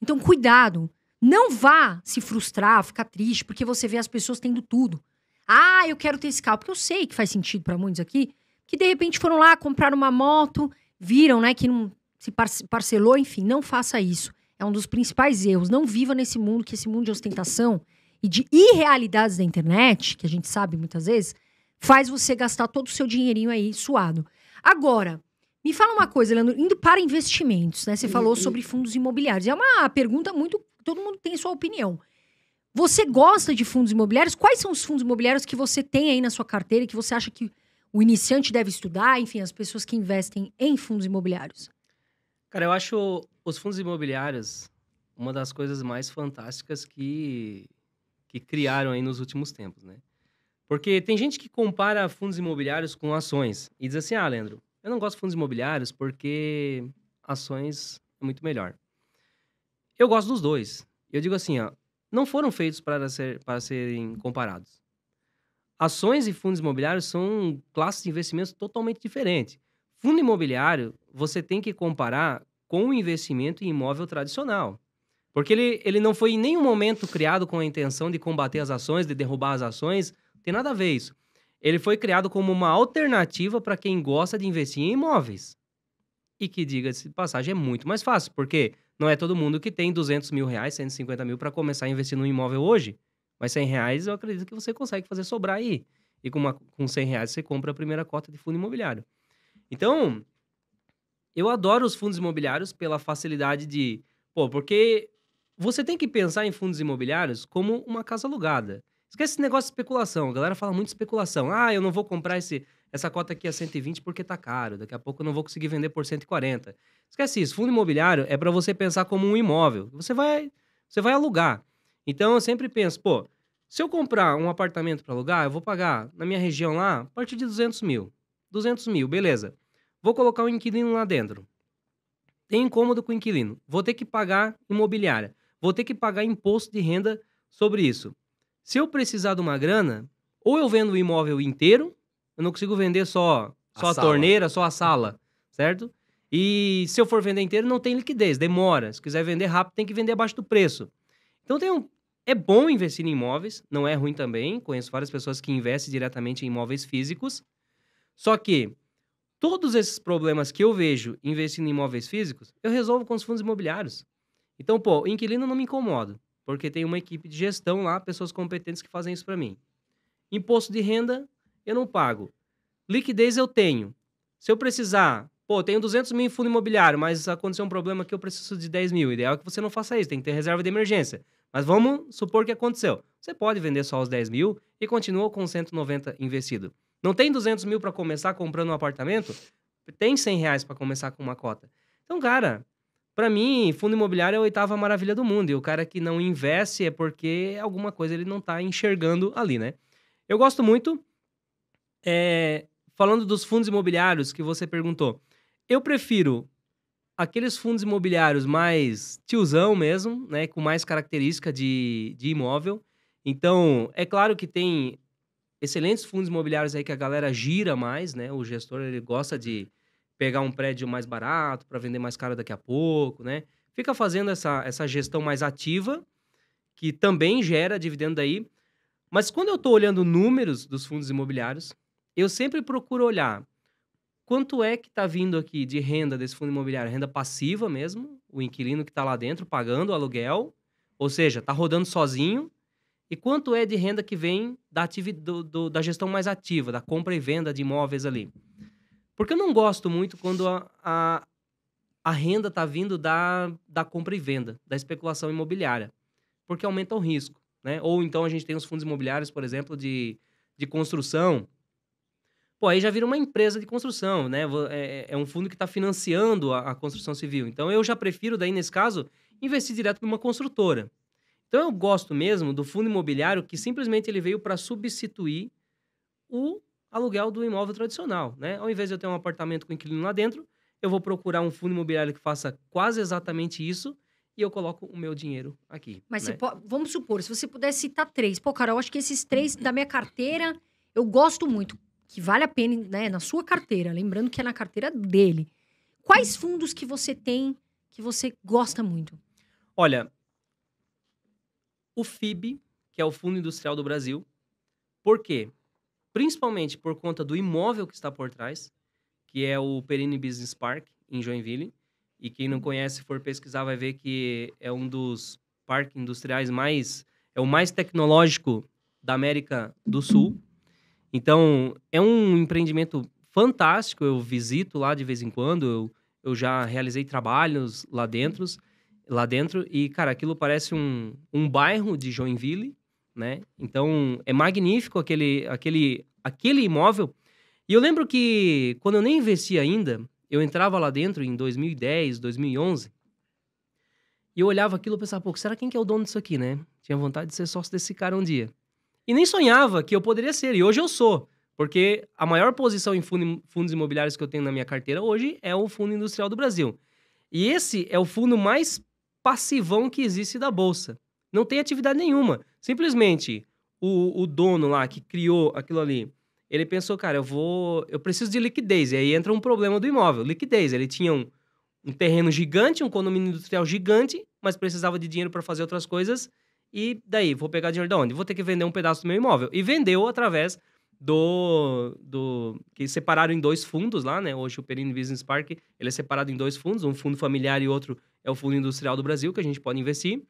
Então, cuidado. Não vá se frustrar, ficar triste, porque você vê as pessoas tendo tudo. Ah, eu quero ter esse carro, porque eu sei que faz sentido para muitos aqui, que de repente foram lá comprar uma moto, viram, né, que não se parcelou, enfim, não faça isso. É um dos principais erros. Não viva nesse mundo, que esse mundo de ostentação e de irrealidades da internet, que a gente sabe muitas vezes, faz você gastar todo o seu dinheirinho aí suado. Agora, me fala uma coisa, Leandro, indo para investimentos, né? Você hum, falou hum. sobre fundos imobiliários. É uma pergunta muito. Todo mundo tem sua opinião. Você gosta de fundos imobiliários? Quais são os fundos imobiliários que você tem aí na sua carteira que você acha que o iniciante deve estudar? Enfim, as pessoas que investem em fundos imobiliários. Cara, eu acho os fundos imobiliários uma das coisas mais fantásticas que, que criaram aí nos últimos tempos, né? Porque tem gente que compara fundos imobiliários com ações e diz assim: ah, Leandro, eu não gosto de fundos imobiliários porque ações é muito melhor. Eu gosto dos dois. Eu digo assim: ó, não foram feitos para, ser, para serem comparados. Ações e fundos imobiliários são classes de investimentos totalmente diferentes. Fundo imobiliário, você tem que comparar com o investimento em imóvel tradicional. Porque ele, ele não foi em nenhum momento criado com a intenção de combater as ações, de derrubar as ações tem nada a ver isso. Ele foi criado como uma alternativa para quem gosta de investir em imóveis. E que, diga-se de passagem, é muito mais fácil, porque não é todo mundo que tem 200 mil reais, 150 mil para começar a investir num imóvel hoje. Mas 100 reais eu acredito que você consegue fazer sobrar aí. E com, uma, com 100 reais você compra a primeira cota de fundo imobiliário. Então, eu adoro os fundos imobiliários pela facilidade de. Pô, porque você tem que pensar em fundos imobiliários como uma casa alugada. Esquece esse negócio de especulação. A galera fala muito de especulação. Ah, eu não vou comprar esse, essa cota aqui a 120 porque tá caro. Daqui a pouco eu não vou conseguir vender por 140. Esquece isso. Fundo imobiliário é para você pensar como um imóvel. Você vai, você vai alugar. Então eu sempre penso, pô, se eu comprar um apartamento para alugar, eu vou pagar na minha região lá a partir de 200 mil. 200 mil, beleza. Vou colocar o um inquilino lá dentro. Tem incômodo com o inquilino. Vou ter que pagar imobiliária. Vou ter que pagar imposto de renda sobre isso. Se eu precisar de uma grana, ou eu vendo o imóvel inteiro, eu não consigo vender só, a só a, torneira, só a sala, certo? E se eu for vender inteiro, não tem liquidez, demora. Se quiser vender rápido, tem que vender abaixo do preço. Então tem um, é bom investir em imóveis, não é ruim também. Conheço várias pessoas que investem diretamente em imóveis físicos. Só que todos esses problemas que eu vejo investindo em imóveis físicos, eu resolvo com os fundos imobiliários. Então, pô, inquilino não me incomoda porque tem uma equipe de gestão lá, pessoas competentes que fazem isso para mim. Imposto de renda, eu não pago. Liquidez eu tenho. Se eu precisar, pô, tenho 200 mil em fundo imobiliário, mas aconteceu um problema que eu preciso de 10 mil. O ideal é que você não faça isso, tem que ter reserva de emergência. Mas vamos supor que aconteceu. Você pode vender só os 10 mil e continua com 190 investido. Não tem 200 mil para começar comprando um apartamento? Tem 100 reais para começar com uma cota. Então, cara, para mim, fundo imobiliário é a oitava maravilha do mundo. E o cara que não investe é porque alguma coisa ele não tá enxergando ali, né? Eu gosto muito. É, falando dos fundos imobiliários que você perguntou, eu prefiro aqueles fundos imobiliários mais tiozão mesmo, né? Com mais característica de, de imóvel. Então, é claro que tem excelentes fundos imobiliários aí que a galera gira mais, né? O gestor ele gosta de pegar um prédio mais barato para vender mais caro daqui a pouco, né? Fica fazendo essa, essa gestão mais ativa, que também gera dividendo aí. Mas quando eu estou olhando números dos fundos imobiliários, eu sempre procuro olhar quanto é que está vindo aqui de renda desse fundo imobiliário, renda passiva mesmo, o inquilino que está lá dentro pagando o aluguel, ou seja, está rodando sozinho, e quanto é de renda que vem da, do, do, da gestão mais ativa, da compra e venda de imóveis ali. Porque eu não gosto muito quando a, a, a renda está vindo da, da compra e venda, da especulação imobiliária, porque aumenta o risco. Né? Ou então a gente tem os fundos imobiliários, por exemplo, de, de construção. Pô, aí já vira uma empresa de construção, né? É, é um fundo que está financiando a, a, construção civil. Então eu já prefiro, daí, nesse caso, investir direto numa construtora. Então eu gosto mesmo do fundo imobiliário que simplesmente ele veio para substituir o aluguel do imóvel tradicional, né? Ao invés de eu ter um apartamento com inquilino lá dentro, eu vou procurar um fundo imobiliário que faça quase exatamente isso e eu coloco o meu dinheiro aqui. Mas né? pode, vamos supor, se você pudesse citar três. Pô, cara, eu acho que esses três da minha carteira eu gosto muito, que vale a pena, né? Na sua carteira, lembrando que é na carteira dele. Quais fundos que você tem que você gosta muito? Olha, o FIB, que é o Fundo Industrial do Brasil. Por quê? principalmente por conta do imóvel que está por trás, que é o Perini Business Park, em Joinville. E quem não conhece, for pesquisar, vai ver que é um dos parques industriais mais... É o mais tecnológico da América do Sul. Então, é um empreendimento fantástico. Eu visito lá de vez em quando. Eu, eu já realizei trabalhos lá dentro, lá dentro. E, cara, aquilo parece um, um bairro de Joinville né? Então, é magnífico aquele, aquele, aquele imóvel. E eu lembro que, quando eu nem investi ainda, eu entrava lá dentro em 2010, 2011, e eu olhava aquilo e pensava, pô, será quem que é o dono disso aqui, né? Tinha vontade de ser sócio desse cara um dia. E nem sonhava que eu poderia ser, e hoje eu sou. Porque a maior posição em fundos imobiliários que eu tenho na minha carteira hoje é o Fundo Industrial do Brasil. E esse é o fundo mais passivão que existe da Bolsa. Não tem atividade nenhuma. Simplesmente o, o dono lá que criou aquilo ali, ele pensou, cara, eu vou. Eu preciso de liquidez. E aí entra um problema do imóvel. Liquidez. Ele tinha um, um terreno gigante, um condomínio industrial gigante, mas precisava de dinheiro para fazer outras coisas. E daí, vou pegar dinheiro de onde? Vou ter que vender um pedaço do meu imóvel. E vendeu através do, do que separaram em dois fundos lá, né? Hoje o Perini Business Park ele é separado em dois fundos, um fundo familiar e outro é o fundo industrial do Brasil que a gente pode investir.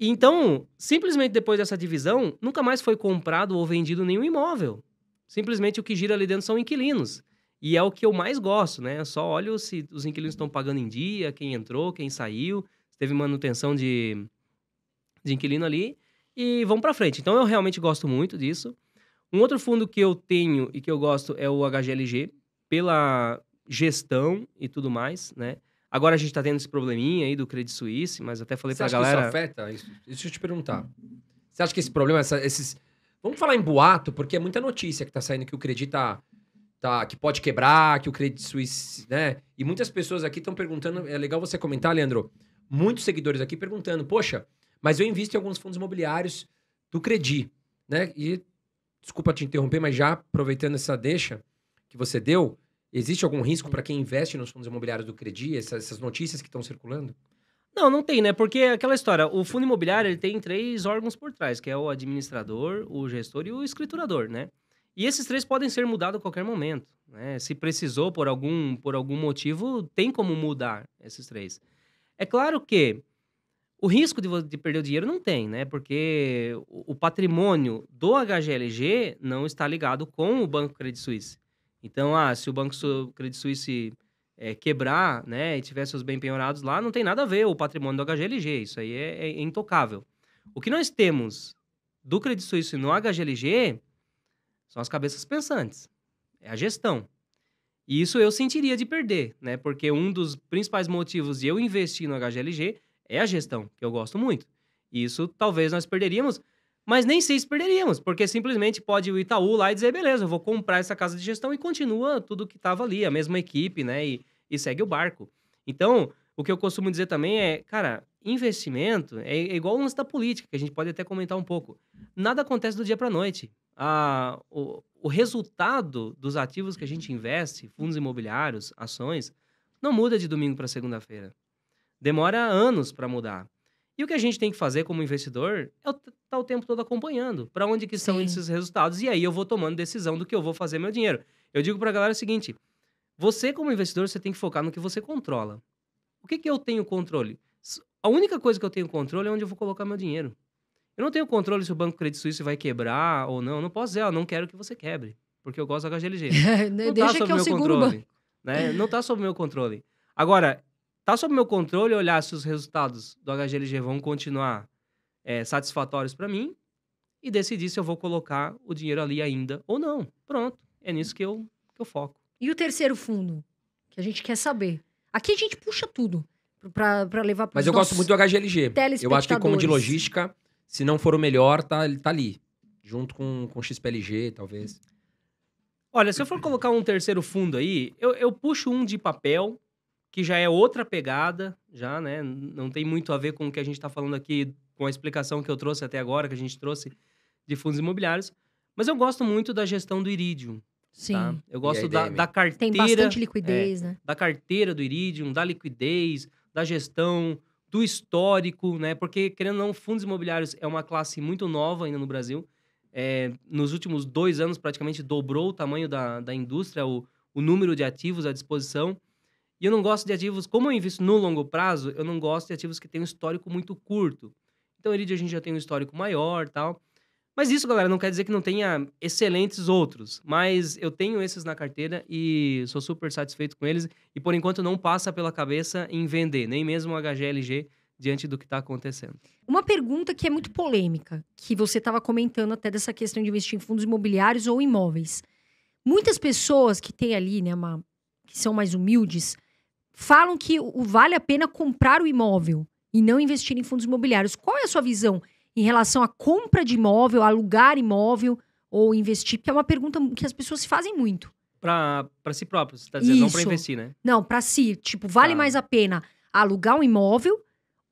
Então, simplesmente depois dessa divisão, nunca mais foi comprado ou vendido nenhum imóvel. Simplesmente o que gira ali dentro são inquilinos. E é o que eu mais gosto, né? Só olho se os inquilinos estão pagando em dia, quem entrou, quem saiu, se teve manutenção de, de inquilino ali e vamos para frente. Então eu realmente gosto muito disso. Um outro fundo que eu tenho e que eu gosto é o HGLG, pela gestão e tudo mais, né? Agora a gente tá tendo esse probleminha aí do Credit Suisse, mas até falei Você pra acha galera. Que isso afeta? Isso, deixa eu te perguntar. Você acha que esse problema, essa, esses. Vamos falar em boato, porque é muita notícia que tá saindo que o Credit tá, tá que pode quebrar, que o Credit Suisse, né? E muitas pessoas aqui estão perguntando, é legal você comentar, Leandro. Muitos seguidores aqui perguntando: "Poxa, mas eu invisto em alguns fundos imobiliários do Credit, né? E desculpa te interromper, mas já aproveitando essa deixa que você deu, Existe algum risco uhum. para quem investe nos fundos imobiliários do Credi, essas, essas notícias que estão circulando? Não, não tem, né? Porque aquela história, o fundo uhum. imobiliário ele tem três órgãos por trás, que é o administrador, o gestor e o escriturador, né? E esses três podem ser mudados a qualquer momento, né? Se precisou por algum, por algum motivo, tem como mudar esses três. É claro que o risco de, de perder o dinheiro não tem, né? Porque o, o patrimônio do HGLG não está ligado com o Banco Credit Suisse. Então, ah, se o Banco Su Credit Suisse é, quebrar, né, e tiver seus bens penhorados lá, não tem nada a ver o patrimônio do HGLG, isso aí é, é intocável. O que nós temos do Credit Suisse no HGLG são as cabeças pensantes, é a gestão. E isso eu sentiria de perder, né, porque um dos principais motivos de eu investir no HGLG é a gestão, que eu gosto muito. E isso talvez nós perderíamos, mas nem sei se perderíamos, porque simplesmente pode o Itaú lá e dizer, beleza, eu vou comprar essa casa de gestão e continua tudo que estava ali, a mesma equipe, né? E, e segue o barco. Então, o que eu costumo dizer também é, cara, investimento é, igual o lance da política, que a gente pode até comentar um pouco. Nada acontece do dia para noite. Ah, o resultado dos ativos que a gente investe, fundos imobiliários, ações, não muda de domingo para segunda-feira. Demora anos para mudar. E o que a gente tem que fazer como investidor é estar tá o tempo todo acompanhando para onde que são Sim. esses resultados. E aí eu vou tomando decisão do que eu vou fazer meu dinheiro. Eu digo para a galera o seguinte: você, como investidor, você tem que focar no que você controla. O que, que eu tenho controle? A única coisa que eu tenho controle é onde eu vou colocar meu dinheiro. Eu não tenho controle se o Banco crédito Suíço vai quebrar ou não. Eu não posso dizer, ah, não quero que você quebre, porque eu gosto da HGLG. não tá Deixa sob que eu meu controle. Né? Não está sob meu controle. Agora, tá sob meu controle olhar se os resultados do HGLG vão continuar é, satisfatórios para mim e decidir se eu vou colocar o dinheiro ali ainda ou não. Pronto, é nisso que eu, que eu foco. E o terceiro fundo, que a gente quer saber. Aqui a gente puxa tudo para levar para Mas eu gosto muito do HGLG. Eu acho que é como de logística, se não for o melhor, tá, tá ali. Junto com, com XPLG, talvez. Olha, se eu for colocar um terceiro fundo aí, eu, eu puxo um de papel, que já é outra pegada, já, né? Não tem muito a ver com o que a gente está falando aqui, com a explicação que eu trouxe até agora, que a gente trouxe de fundos imobiliários. Mas eu gosto muito da gestão do Iridium. Tá? Sim. Tá? Eu gosto da, da, carteira. Tem bastante liquidez, é, né? Da carteira do Iridium, da liquidez, da gestão, do histórico, né? Porque, querendo ou não, fundos imobiliários é uma classe muito nova ainda no Brasil. É, nos últimos dois anos, praticamente dobrou o tamanho da, da indústria, o, o número de ativos à disposição. E eu não gosto de ativos, como eu invisto no longo prazo, eu não gosto de ativos que têm um histórico muito curto. Então, ele a gente já tem um histórico maior tal. Mas isso, galera, não quer dizer que não tenha excelentes outros. Mas eu tenho esses na carteira e sou super satisfeito com eles. E por enquanto não passa pela cabeça em vender, nem mesmo o HGLG diante do que está acontecendo. Uma pergunta que é muito polêmica, que você estava comentando até dessa questão de investir em fundos imobiliários ou imóveis. Muitas pessoas que têm ali, né, uma, que são mais humildes, falam que vale a pena comprar o imóvel e não investir em fundos imobiliários. Qual é a sua visão em relação à compra de imóvel, alugar imóvel ou investir? Porque é uma pergunta que as pessoas se fazem muito. Para si próprio, você está dizendo, Isso. não para investir, né? Não, para si. Tipo, vale tá. mais a pena alugar um imóvel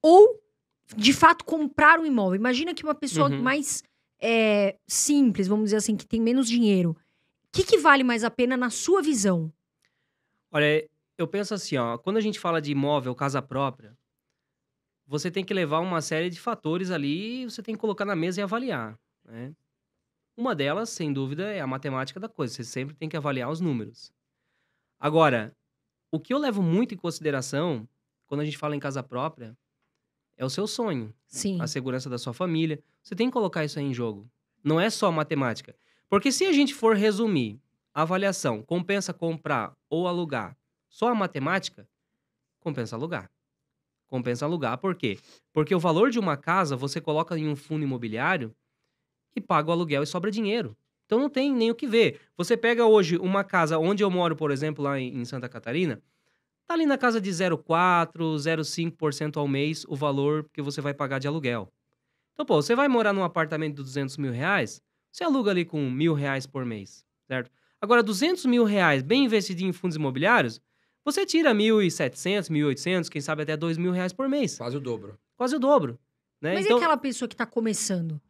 ou, de fato, comprar um imóvel. Imagina que uma pessoa uhum. mais é, simples, vamos dizer assim, que tem menos dinheiro. O que, que vale mais a pena na sua visão? Olha, eu penso assim, ó, quando a gente fala de imóvel, casa própria, você tem que levar uma série de fatores ali, você tem que colocar na mesa e avaliar, né? Uma delas, sem dúvida, é a matemática da coisa. Você sempre tem que avaliar os números. Agora, o que eu levo muito em consideração quando a gente fala em casa própria é o seu sonho, Sim. a segurança da sua família. Você tem que colocar isso aí em jogo. Não é só matemática. Porque se a gente for resumir avaliação, compensa comprar ou alugar só a matemática, compensa alugar. Compensa alugar, por quê? Porque o valor de uma casa você coloca em um fundo imobiliário e paga o aluguel e sobra dinheiro. Então não tem nem o que ver. Você pega hoje uma casa onde eu moro, por exemplo, lá em Santa Catarina, tá ali na casa de 0,4, 0,5% ao mês o valor que você vai pagar de aluguel. Então, pô, você vai morar num apartamento de 200 mil reais, você aluga ali com mil reais por mês, certo? Agora, 200 mil reais bem investido em fundos imobiliários, você tira 1.700, 1.800, quem sabe até 2 mil reais por mês. Quase o dobro. Quase o dobro. Né? Mas então... e aquela pessoa que está começando?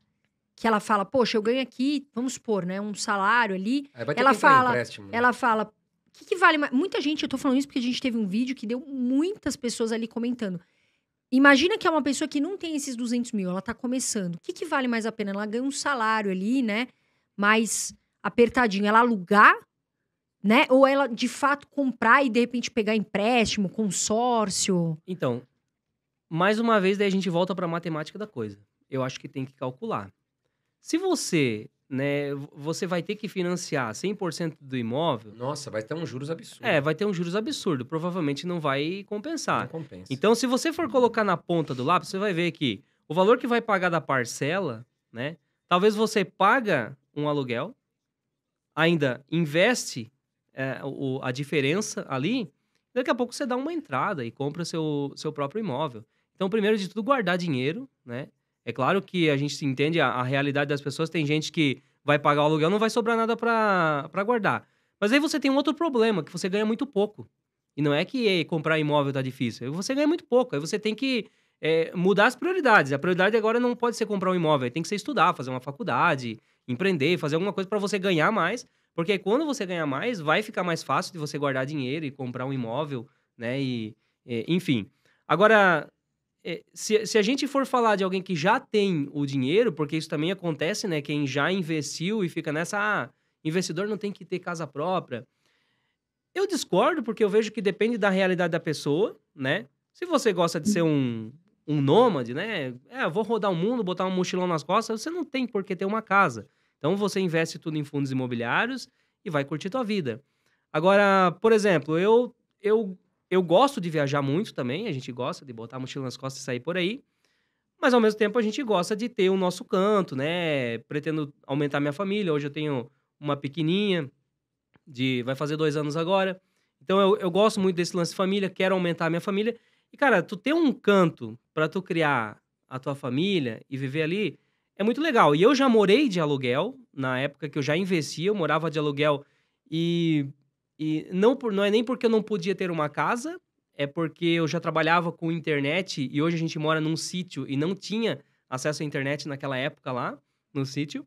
Que ela fala, poxa, eu ganho aqui, vamos supor, né? Um salário ali. Aí vai ter ela que fala, empréstimo. Né? Ela fala, o que, que vale mais? Muita gente, eu estou falando isso porque a gente teve um vídeo que deu muitas pessoas ali comentando. Imagina que é uma pessoa que não tem esses 200 mil, ela está começando. O que, que vale mais a pena? Ela ganha um salário ali, né? Mais apertadinho. Ela alugar né? Ou ela de fato comprar e de repente pegar empréstimo, consórcio. Então, mais uma vez daí a gente volta para a matemática da coisa. Eu acho que tem que calcular. Se você, né, você vai ter que financiar 100% do imóvel, Nossa, vai ter uns juros absurdos. é, vai ter um juros absurdo, provavelmente não vai compensar. Não compensa. Então, se você for colocar na ponta do lápis, você vai ver que o valor que vai pagar da parcela, né? Talvez você paga um aluguel, ainda investe é, o, a diferença ali, daqui a pouco você dá uma entrada e compra seu, seu próprio imóvel. Então, primeiro de tudo, guardar dinheiro, né? É claro que a gente entende a, a realidade das pessoas. Tem gente que vai pagar o aluguel, não vai sobrar nada para guardar. Mas aí você tem um outro problema, que você ganha muito pouco. E não é que ei, comprar imóvel tá difícil. Você ganha muito pouco. Aí você tem que é, mudar as prioridades. A prioridade agora não pode ser comprar um imóvel. Tem que ser estudar, fazer uma faculdade, empreender, fazer alguma coisa para você ganhar mais. Porque quando você ganhar mais, vai ficar mais fácil de você guardar dinheiro e comprar um imóvel, né? E, enfim. Agora, é, se, se, a gente for falar de alguém que já tem o dinheiro, porque isso também acontece, né? Quem já investiu e fica nessa, ah, investidor não tem que ter casa própria. Eu discordo, porque eu vejo que depende da realidade da pessoa, né? Se você gosta de ser um, um nômade, né? É, vou rodar o mundo, botar um mochilão nas costas, você não tem por que ter uma casa. Então você investe tudo em fundos imobiliários e vai curtir tua vida. Agora, por exemplo, eu eu eu gosto de viajar muito também, a gente gosta de botar a mochila nas costas e sair por aí. Mas ao mesmo tempo a gente gosta de ter o nosso canto, né? Pretendo aumentar minha família. Hoje eu tenho uma pequenininha de vai fazer dois anos agora. Então eu, eu gosto muito desse lance de família, quero aumentar a minha família. E cara, tu ter um canto para tu criar a tua família e viver ali, é muito legal. E eu já morei de aluguel, na época que eu já investia, eu morava de aluguel e, e não, por, não é nem porque eu não podia ter uma casa, é porque eu já trabalhava com internet e hoje a gente mora num sítio e não tinha acesso à internet naquela época lá, no sítio.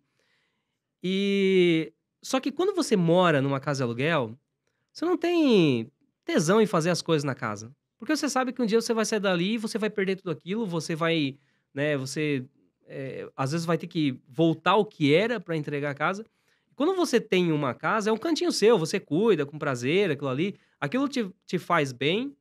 E só que quando você mora numa casa de aluguel, você não tem tesão em fazer as coisas na casa. Porque você sabe que um dia você vai sair dali, e você vai perder tudo aquilo, você vai, né, você é, às vezes vai ter que voltar o que era para entregar a casa. Quando você tem uma casa, é um cantinho seu, você cuida com prazer, aquilo ali. Aquilo te, te faz bem,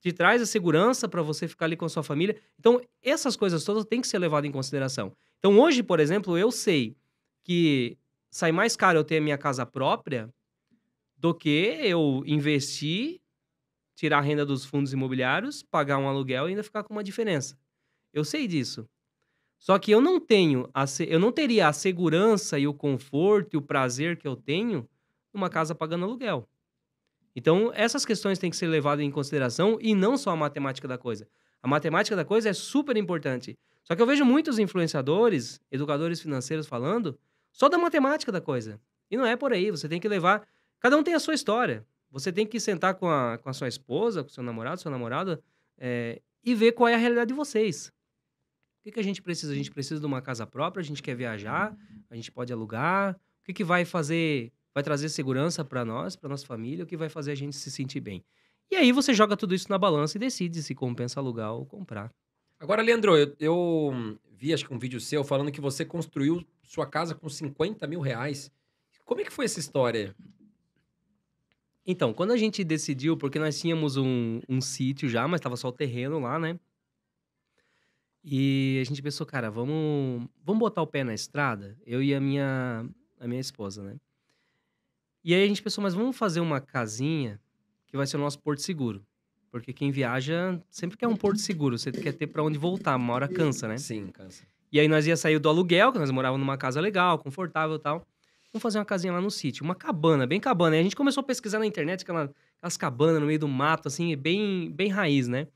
te traz a segurança para você ficar ali com a sua família. Então, essas coisas todas têm que ser levadas em consideração. Então, hoje, por exemplo, eu sei que sai mais caro eu ter a minha casa própria do que eu investir, tirar a renda dos fundos imobiliários, pagar um aluguel e ainda ficar com uma diferença. Eu sei disso. Só que eu não tenho, a, eu não teria a segurança e o conforto e o prazer que eu tenho numa casa pagando aluguel. Então, essas questões têm que ser levadas em consideração e não só a matemática da coisa. A matemática da coisa é super importante. Só que eu vejo muitos influenciadores, educadores financeiros falando só da matemática da coisa. E não é por aí. Você tem que levar. Cada um tem a sua história. Você tem que sentar com a, com a sua esposa, com o seu namorado, sua namorada, é, e ver qual é a realidade de vocês. O que, que a gente precisa? A gente precisa de uma casa própria, a gente quer viajar, uhum. a gente pode alugar. O que, que vai fazer? Vai trazer segurança para nós, para nossa família, o que vai fazer a gente se sentir bem? E aí você joga tudo isso na balança e decide se compensa alugar ou comprar. Agora, Leandro, eu, eu, vi acho que um vídeo seu falando que você construiu sua casa com 50 mil reais. Como é que foi essa história? Então, quando a gente decidiu, porque nós tínhamos um, um sítio já, mas estava só o terreno lá, né? E a gente pensou, cara, vamos, vamos botar o pé na estrada, eu e a minha, a minha esposa, né? E aí a gente pensou, mas vamos fazer uma casinha que vai ser o nosso porto seguro. Porque quem viaja sempre quer um porto seguro, você quer ter para onde voltar, uma hora cansa, né? Sim, cansa. E aí nós ia sair do aluguel, que nós morávamos numa casa legal, confortável e tal. Vamos fazer uma casinha lá no sítio, uma cabana, bem cabana. E a gente começou a pesquisar na internet aquelas, aquelas cabanas no meio do mato, assim, bem, bem raiz, né?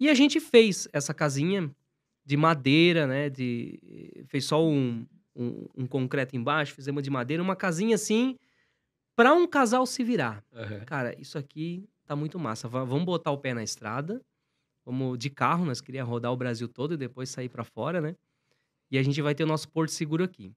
E a gente fez essa casinha de madeira, né? De... Eh, fez só um, um, um concreto embaixo, fizemos de madeira, uma casinha assim, para um casal se virar. Uhum. Cara, isso aqui tá muito massa. V vamos botar o pé na estrada, vamos de carro, nós queríamos rodar o Brasil todo e depois sair para fora, né? E a gente vai ter o nosso porto seguro aqui.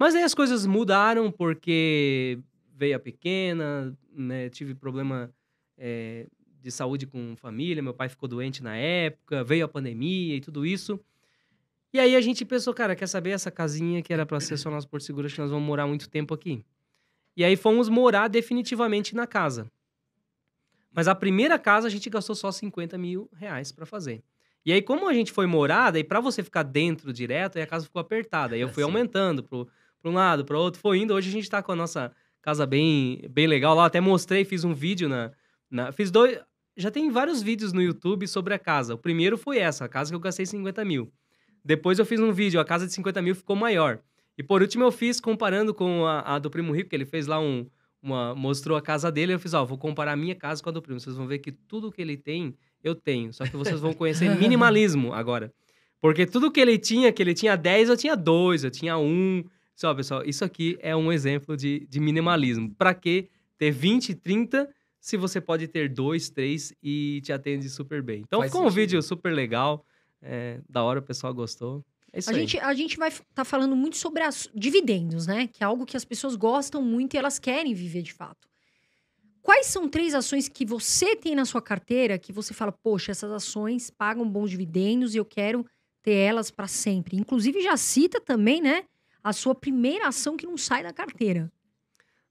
Mas aí as coisas mudaram porque veio a pequena, né? Tive problema é, de saúde com família, meu pai ficou doente na época, veio a pandemia e tudo isso. E aí a gente pensou, cara, quer saber essa casinha que era para ser só nosso Porto Seguro, acho que nós vamos morar muito tempo aqui. E aí fomos morar definitivamente na casa. Mas a primeira casa a gente gastou só 50 mil reais para fazer. E aí, como a gente foi morada e para você ficar dentro direto, aí a casa ficou apertada. Aí eu é, fui aumentando pro, pra um lado, pro outro, foi indo. Hoje a gente tá com a nossa casa bem, bem legal lá. Até mostrei, fiz um vídeo na, na, fiz dois já tem vários vídeos no YouTube sobre a casa. O primeiro foi essa, a casa que eu gastei 50 mil. Depois eu fiz um vídeo, a casa de 50 mil ficou maior. E por último eu fiz comparando com a, a do Primo Rico, que ele fez lá um... Uma, mostrou a casa dele, eu fiz, ó, vou comparar a minha casa com a do Primo. Vocês vão ver que tudo que ele tem, eu tenho. Só que vocês vão conhecer minimalismo agora. Porque tudo que ele tinha, que ele tinha 10, eu tinha 2, eu tinha 1. Só, pessoal, isso aqui é um exemplo de, de minimalismo. Para que ter 20, 30 se você pode ter dois, três e te atende super bem. Então Faz ficou sentido. um vídeo super legal, é, da hora, o pessoal gostou. É a, aí. gente, a gente vai estar tá falando muito sobre as dividendos, né? Que é algo que as pessoas gostam muito e elas querem viver de fato. Quais são três ações que você tem na sua carteira que você fala, poxa, essas ações pagam bons dividendos e eu quero ter elas para sempre? Inclusive, já cita também, né? A sua primeira ação que não sai da carteira.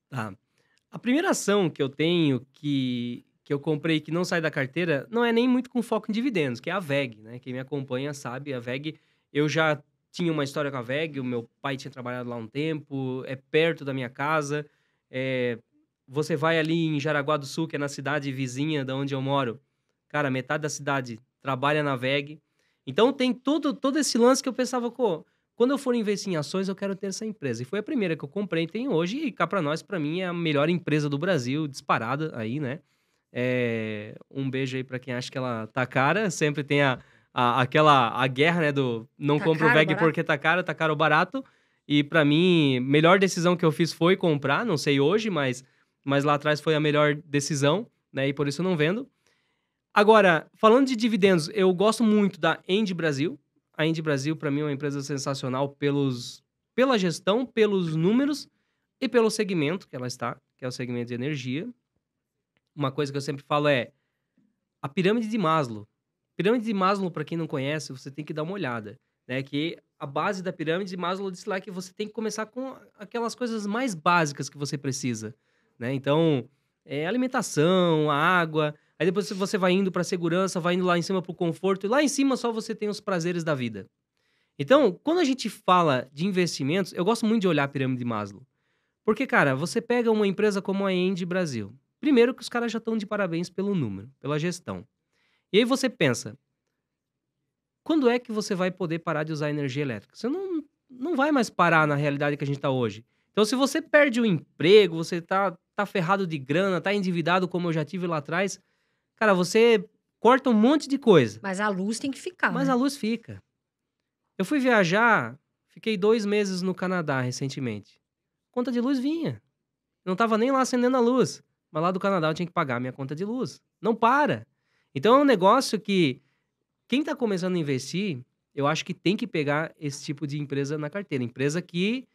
Tá. Ah. A primeira ação que eu tenho que, que eu comprei que não sai da carteira não é nem muito com foco em dividendos, que é a VEG, né? Quem me acompanha sabe, a VEG, eu já tinha uma história com a VEG, o meu pai tinha trabalhado lá um tempo, é perto da minha casa. É... Você vai ali em Jaraguá do Sul, que é na cidade vizinha da onde eu moro. Cara, metade da cidade trabalha na VEG. Então tem todo, todo esse lance que eu pensava, pô, quando eu for investir em ações, eu quero ter essa empresa. E foi a primeira que eu comprei, tem hoje, e cá para nós, para mim, é a melhor empresa do Brasil, disparada aí, né? É... Um beijo aí para quem acha que ela tá cara, sempre tem a, a, aquela a guerra, né, do não tá o VEG porque tá cara tá caro ou barato. E para mim, melhor decisão que eu fiz foi comprar, não sei hoje, mas, mas lá atrás foi a melhor decisão, né? E por isso eu não vendo. Agora, falando de dividendos, eu gosto muito da End Brasil, a Indy Brasil, para mim, é uma empresa sensacional pelos, pela gestão, pelos números e pelo segmento que ela está, que é o segmento de energia. Uma coisa que eu sempre falo é a pirâmide de Maslow. Pirâmide de Maslow, para quem não conhece, você tem que dar uma olhada. Né? Que a base da pirâmide de Maslow diz lá que você tem que começar com aquelas coisas mais básicas que você precisa. Né? Então, é alimentação, água, Aí depois você vai indo para segurança, vai indo lá em cima para o conforto, e lá em cima só você tem os prazeres da vida. Então, quando a gente fala de investimentos, eu gosto muito de olhar a pirâmide de Maslow. Porque, cara, você pega uma empresa como a End Brasil. Primeiro que os caras já estão de parabéns pelo número, pela gestão. E aí você pensa, quando é que você vai poder parar de usar energia elétrica? Você não, não vai mais parar na realidade que a gente está hoje. Então, se você perde o emprego, você tá, tá ferrado de grana, tá endividado como eu já tive lá atrás, Cara, você corta um monte de coisa. Mas a luz tem que ficar. Mas né? a luz fica. Eu fui viajar, fiquei dois meses no Canadá recentemente. Conta de luz vinha. Não tava nem lá acendendo a luz. Mas lá do Canadá eu tinha que pagar a minha conta de luz. Não para. Então é um negócio que quem está começando a investir, eu acho que tem que pegar esse tipo de empresa na carteira. Empresa que,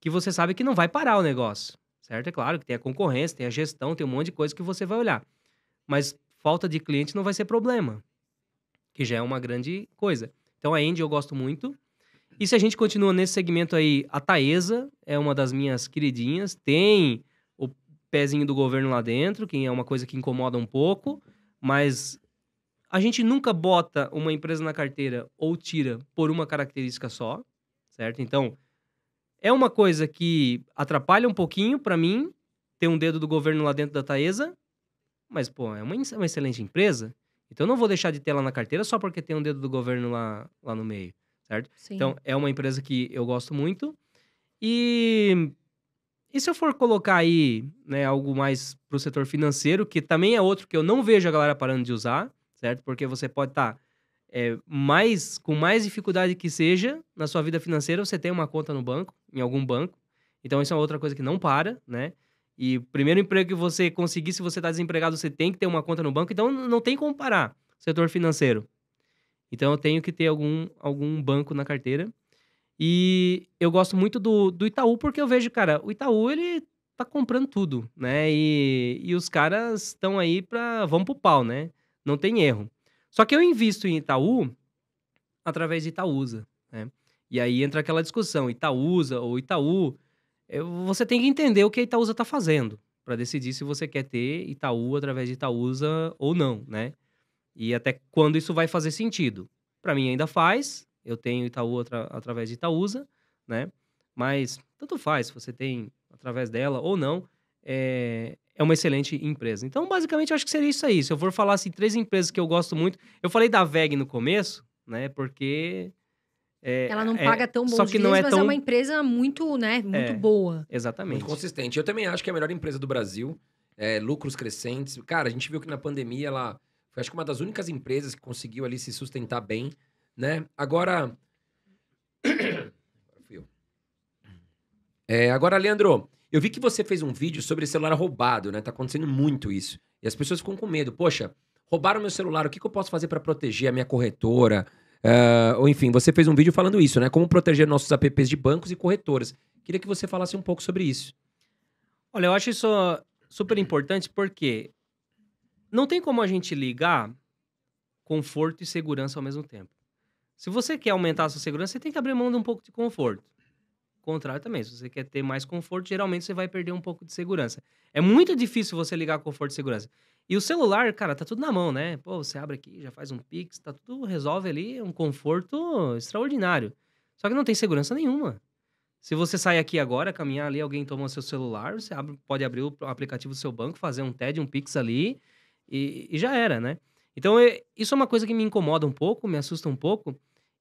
que você sabe que não vai parar o negócio. Certo? É claro que tem a concorrência, tem a gestão, tem um monte de coisa que você vai olhar. Mas falta de cliente não vai ser problema, que já é uma grande coisa. Então a Andy eu gosto muito. E se a gente continua nesse segmento aí, a Taesa é uma das minhas queridinhas, tem o pezinho do governo lá dentro, que é uma coisa que incomoda um pouco, mas a gente nunca bota uma empresa na carteira ou tira por uma característica só, certo? Então, é uma coisa que atrapalha um pouquinho para mim ter um dedo do governo lá dentro da Taesa, mas, pô, é uma, é uma excelente empresa. Então, eu não vou deixar de ter ela na carteira só porque tem um dedo do governo lá, lá no meio, certo? Sim. Então, é uma empresa que eu gosto muito. E, e se eu for colocar aí né, algo mais para o setor financeiro, que também é outro que eu não vejo a galera parando de usar, certo? Porque você pode estar tá, é, mais, com mais dificuldade que seja na sua vida financeira, você tem uma conta no banco, em algum banco. Então, isso é outra coisa que não para, né? E o primeiro emprego que você conseguir, se você está desempregado, você tem que ter uma conta no banco. Então, não tem como parar o setor financeiro. Então, eu tenho que ter algum, algum banco na carteira. E eu gosto muito do, do Itaú, porque eu vejo, cara, o Itaú, ele tá comprando tudo, né? E, e os caras estão aí para vão pro pau, né? Não tem erro. Só que eu invisto em Itaú através de Itaúsa, né? E aí entra aquela discussão, Itaúsa ou Itaú, é, você tem que entender o que a Itaúsa está fazendo para decidir se você quer ter Itaú através de Itaúsa ou não, né? E até quando isso vai fazer sentido. Para mim ainda faz, eu tenho Itaú através de Itaúsa, né? Mas tanto faz se você tem através dela ou não, é, é uma excelente empresa. Então, basicamente, eu acho que seria isso aí. Se eu for falar assim, três empresas que eu gosto muito, eu falei da VEG no começo, né? Porque é, ela não é, paga tão bons só que dias, não é mas é tão... é uma empresa muito, né, muito é, boa. Exatamente. Muito consistente. Eu também acho que é a melhor empresa do Brasil. lucros crescentes. Cara, a gente viu que na pandemia ela foi acho que uma das únicas empresas que conseguiu ali se sustentar bem, né? Agora... É, agora, Leandro, eu vi que você fez um vídeo sobre celular roubado, né? Tá acontecendo muito isso. E as pessoas ficam com medo. Poxa, roubaram meu celular, o que, que eu posso fazer para proteger a minha corretora, Uh, ou enfim, você fez um vídeo falando isso, né? Como proteger nossos apps de bancos e corretoras. Queria que você falasse um pouco sobre isso. Olha, eu acho isso super importante porque não tem como a gente ligar conforto e segurança ao mesmo tempo. Se você quer aumentar a sua segurança, você tem que abrir mão de um pouco de conforto. O contrário também, se você quer ter mais conforto, geralmente você vai perder um pouco de segurança. É muito difícil você ligar conforto e segurança. E o celular, cara, tá tudo na mão, né? Pô, você abre aqui, já faz um pix, tá tudo, resolve ali, é um conforto extraordinário. Só que não tem segurança nenhuma. Se você sair aqui agora, caminhar ali, alguém toma seu celular, você abre, pode abrir o aplicativo do seu banco, fazer um TED, um pix ali e, e já era, né? Então, eu, isso é uma coisa que me incomoda um pouco, me assusta um pouco.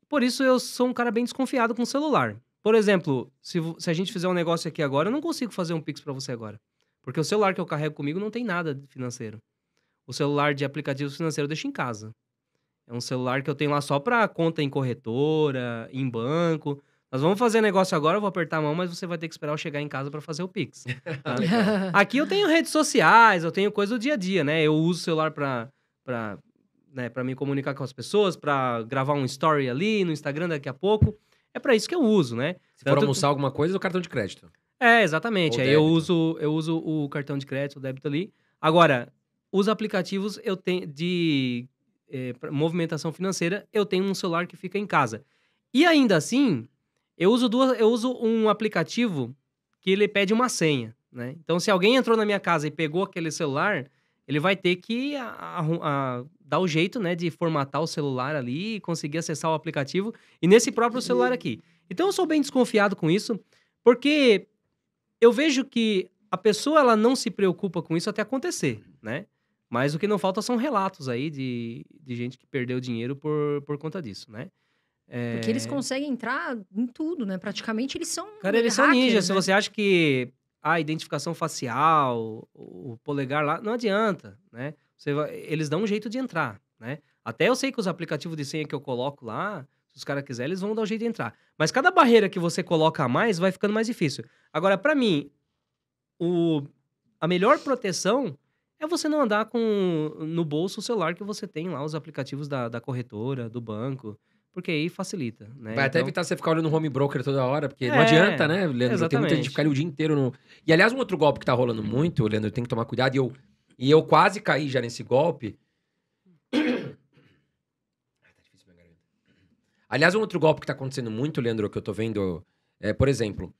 Por isso, eu sou um cara bem desconfiado com o celular. Por exemplo, se, se a gente fizer um negócio aqui agora, eu não consigo fazer um pix para você agora. Porque o celular que eu carrego comigo não tem nada financeiro o celular de aplicativo financeiro eu deixo em casa. É um celular que eu tenho lá só para conta em corretora, em banco. Nós vamos fazer negócio agora, eu vou apertar a mão, mas você vai ter que esperar eu chegar em casa para fazer o Pix. Tá? Aqui eu tenho redes sociais, eu tenho coisa do dia a dia, né? Eu uso o celular para para né, pra me comunicar com as pessoas, para gravar um story ali no Instagram daqui a pouco. É para isso que eu uso, né? Se Tanto... for almoçar alguma coisa, o cartão de crédito. É, exatamente. Aí eu uso, eu uso o cartão de crédito, o débito ali. Agora, os aplicativos eu tenho de é, movimentação financeira, eu tenho um celular que fica em casa. E ainda assim, eu uso duas, eu uso um aplicativo que ele pede uma senha, né? Então, se alguém entrou na minha casa e pegou aquele celular, ele vai ter que a, a, a, dar o jeito, né, de formatar o celular ali e conseguir acessar o aplicativo e nesse próprio celular aqui. Então, eu sou bem desconfiado com isso, porque eu vejo que a pessoa ela não se preocupa com isso até acontecer, né? Mas o que não falta são relatos aí de, de gente que perdeu dinheiro por, por conta disso, né? É... Porque eles é. conseguem entrar em tudo, né? Praticamente eles são. Cara, eles hackers, são ninjas. Né? Se você acha que a identificação facial, o polegar lá, não adianta, né? Você, eles dão um jeito de entrar, né? Até eu sei que os aplicativos de senha que eu coloco lá, se os caras quiserem, eles vão dar um jeito de entrar. Mas cada barreira que você coloca a mais vai ficando mais difícil. Agora, para mim, o... a melhor proteção é você não andar com no bolso o celular que você tem lá, os aplicativos da, da corretora, do banco. Porque aí facilita, né? Vai até então evitar você ficar olhando o home broker toda hora, porque é, não adianta, né, Leandro? Exatamente. Tem muita gente ficar ali o dia inteiro no... E, aliás, um outro golpe que tá rolando muito, Leandro, tem que tomar cuidado. E eu, e eu quase caí já nesse golpe. Tá aliás, um outro golpe que tá acontecendo muito, Leandro, que eu tô vendo... É, por exemplo,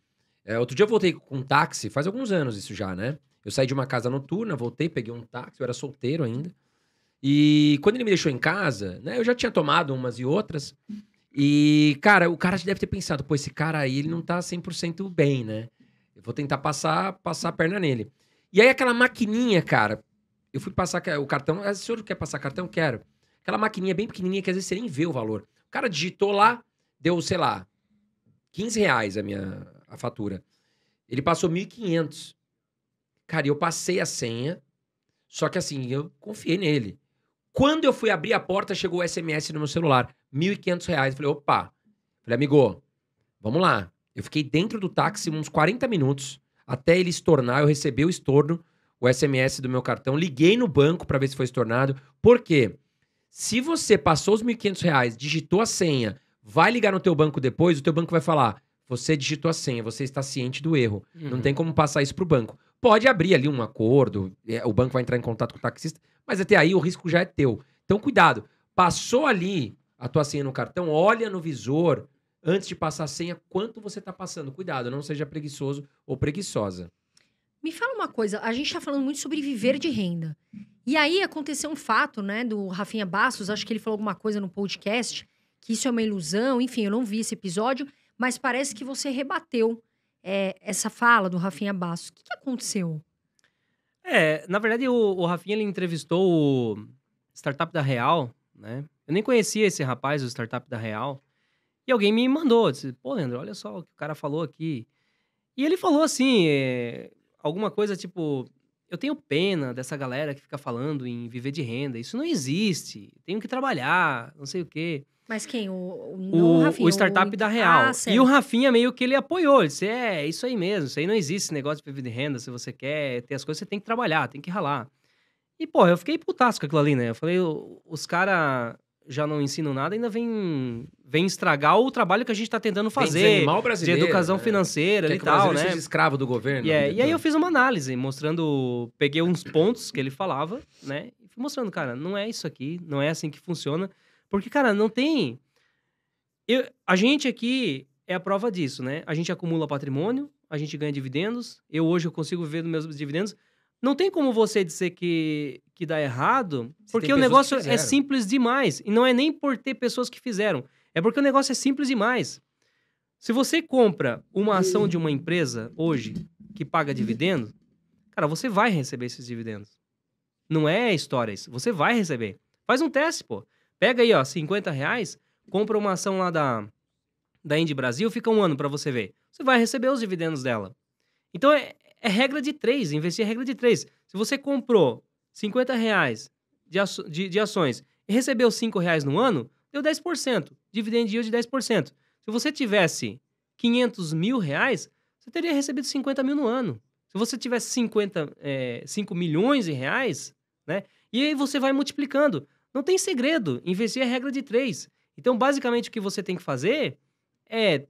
é, outro dia eu voltei com um táxi, faz alguns anos isso já, né? Eu saí de uma casa noturna, voltei, peguei um táxi, eu era solteiro ainda. E quando ele me deixou em casa, né, eu já tinha tomado umas e outras. E, cara, o cara deve ter pensado, pô, esse cara aí, ele não tá 100% bem, né? Eu vou tentar passar, passar a perna nele. E aí aquela maquininha, cara, eu fui passar o cartão, ah, o senhor quer passar cartão? Quero. Aquela maquininha bem pequenininha que às vezes você nem vê o valor. O cara digitou lá, deu, sei lá, 15 reais a minha a fatura. Ele passou 1.500. Cara, eu passei a senha, só que assim, eu confiei nele. Quando eu fui abrir a porta, chegou o SMS no meu celular, R$ 1.500. Falei, opa. Falei, amigo, vamos lá. Eu fiquei dentro do táxi uns 40 minutos até ele estornar. Eu recebi o estorno, o SMS do meu cartão. Liguei no banco para ver se foi estornado. Por quê? Se você passou os R$ 1.500, digitou a senha, vai ligar no teu banco depois, o teu banco vai falar: você digitou a senha, você está ciente do erro. Uhum. Não tem como passar isso para o banco pode abrir ali um acordo, é, o banco vai entrar em contato com o taxista, mas até aí o risco já é teu. Então, cuidado. Passou ali a tua senha no cartão, olha no visor antes de passar a senha quanto você está passando. Cuidado, não seja preguiçoso ou preguiçosa. Me fala uma coisa, a gente está falando muito sobre viver de renda. E aí aconteceu um fato, né, do Rafinha Bastos, acho que ele falou alguma coisa no podcast, que isso é uma ilusão, enfim, eu não vi esse episódio, mas parece que você rebateu é, essa fala do Rafinha Bastos. O que, que aconteceu? É, na verdade, o, o Rafinha ele entrevistou o Startup da Real, né? Eu nem conhecia esse rapaz, o Startup da Real. E alguém me mandou, disse, pô, Leandro, olha só o que o cara falou aqui. E ele falou assim, é, alguma coisa tipo, eu tenho pena dessa galera que fica falando em viver de renda, isso não existe, tenho que trabalhar, não sei o quê. Mas quem? O, o, o, Rafinha, o startup o... da Real. Ah, e o Rafinha meio que ele apoiou. Ele disse, é, isso aí mesmo. Isso aí não existe esse negócio de viver de renda. Se você quer ter as coisas, você tem que trabalhar, tem que ralar. E, pô, eu fiquei putasco com aquilo ali, né? Eu falei, os caras já não ensinam nada, ainda vem, vem estragar o trabalho que a gente tá tentando fazer. De educação né? financeira e tal, né? escravo do governo. Yeah, é, e aí eu fiz uma análise, mostrando... Peguei uns pontos que ele falava, né? E fui mostrando, cara, não é isso aqui, não é assim que funciona. Porque, cara, não tem. Eu, a gente aqui é a prova disso, né? A gente acumula patrimônio, a gente ganha dividendos. Eu hoje eu consigo viver nos meus dividendos. Não tem como você dizer que, que dá errado, Se porque o negócio é simples demais. E não é nem por ter pessoas que fizeram. É porque o negócio é simples demais. Se você compra uma ação de uma empresa hoje que paga dividendos, cara, você vai receber esses dividendos. Não é história isso. Você vai receber. Faz um teste, pô. Pega aí, ó, 50 reais, compra uma ação lá da, da Indy Brasil, fica um ano para você ver. Você vai receber os dividendos dela. Então é, é regra de três, investir é regra de três. Se você comprou 50 reais de, de, de ações e recebeu 5 reais no ano, deu 10%, dividend yield de 10%. Se você tivesse 500 mil reais, você teria recebido 50 mil no ano. Se você tivesse 50, é, 5 milhões de reais, né? E aí você vai multiplicando. Não tem segredo, investir é regra de três. Então, basicamente, o que você tem que fazer é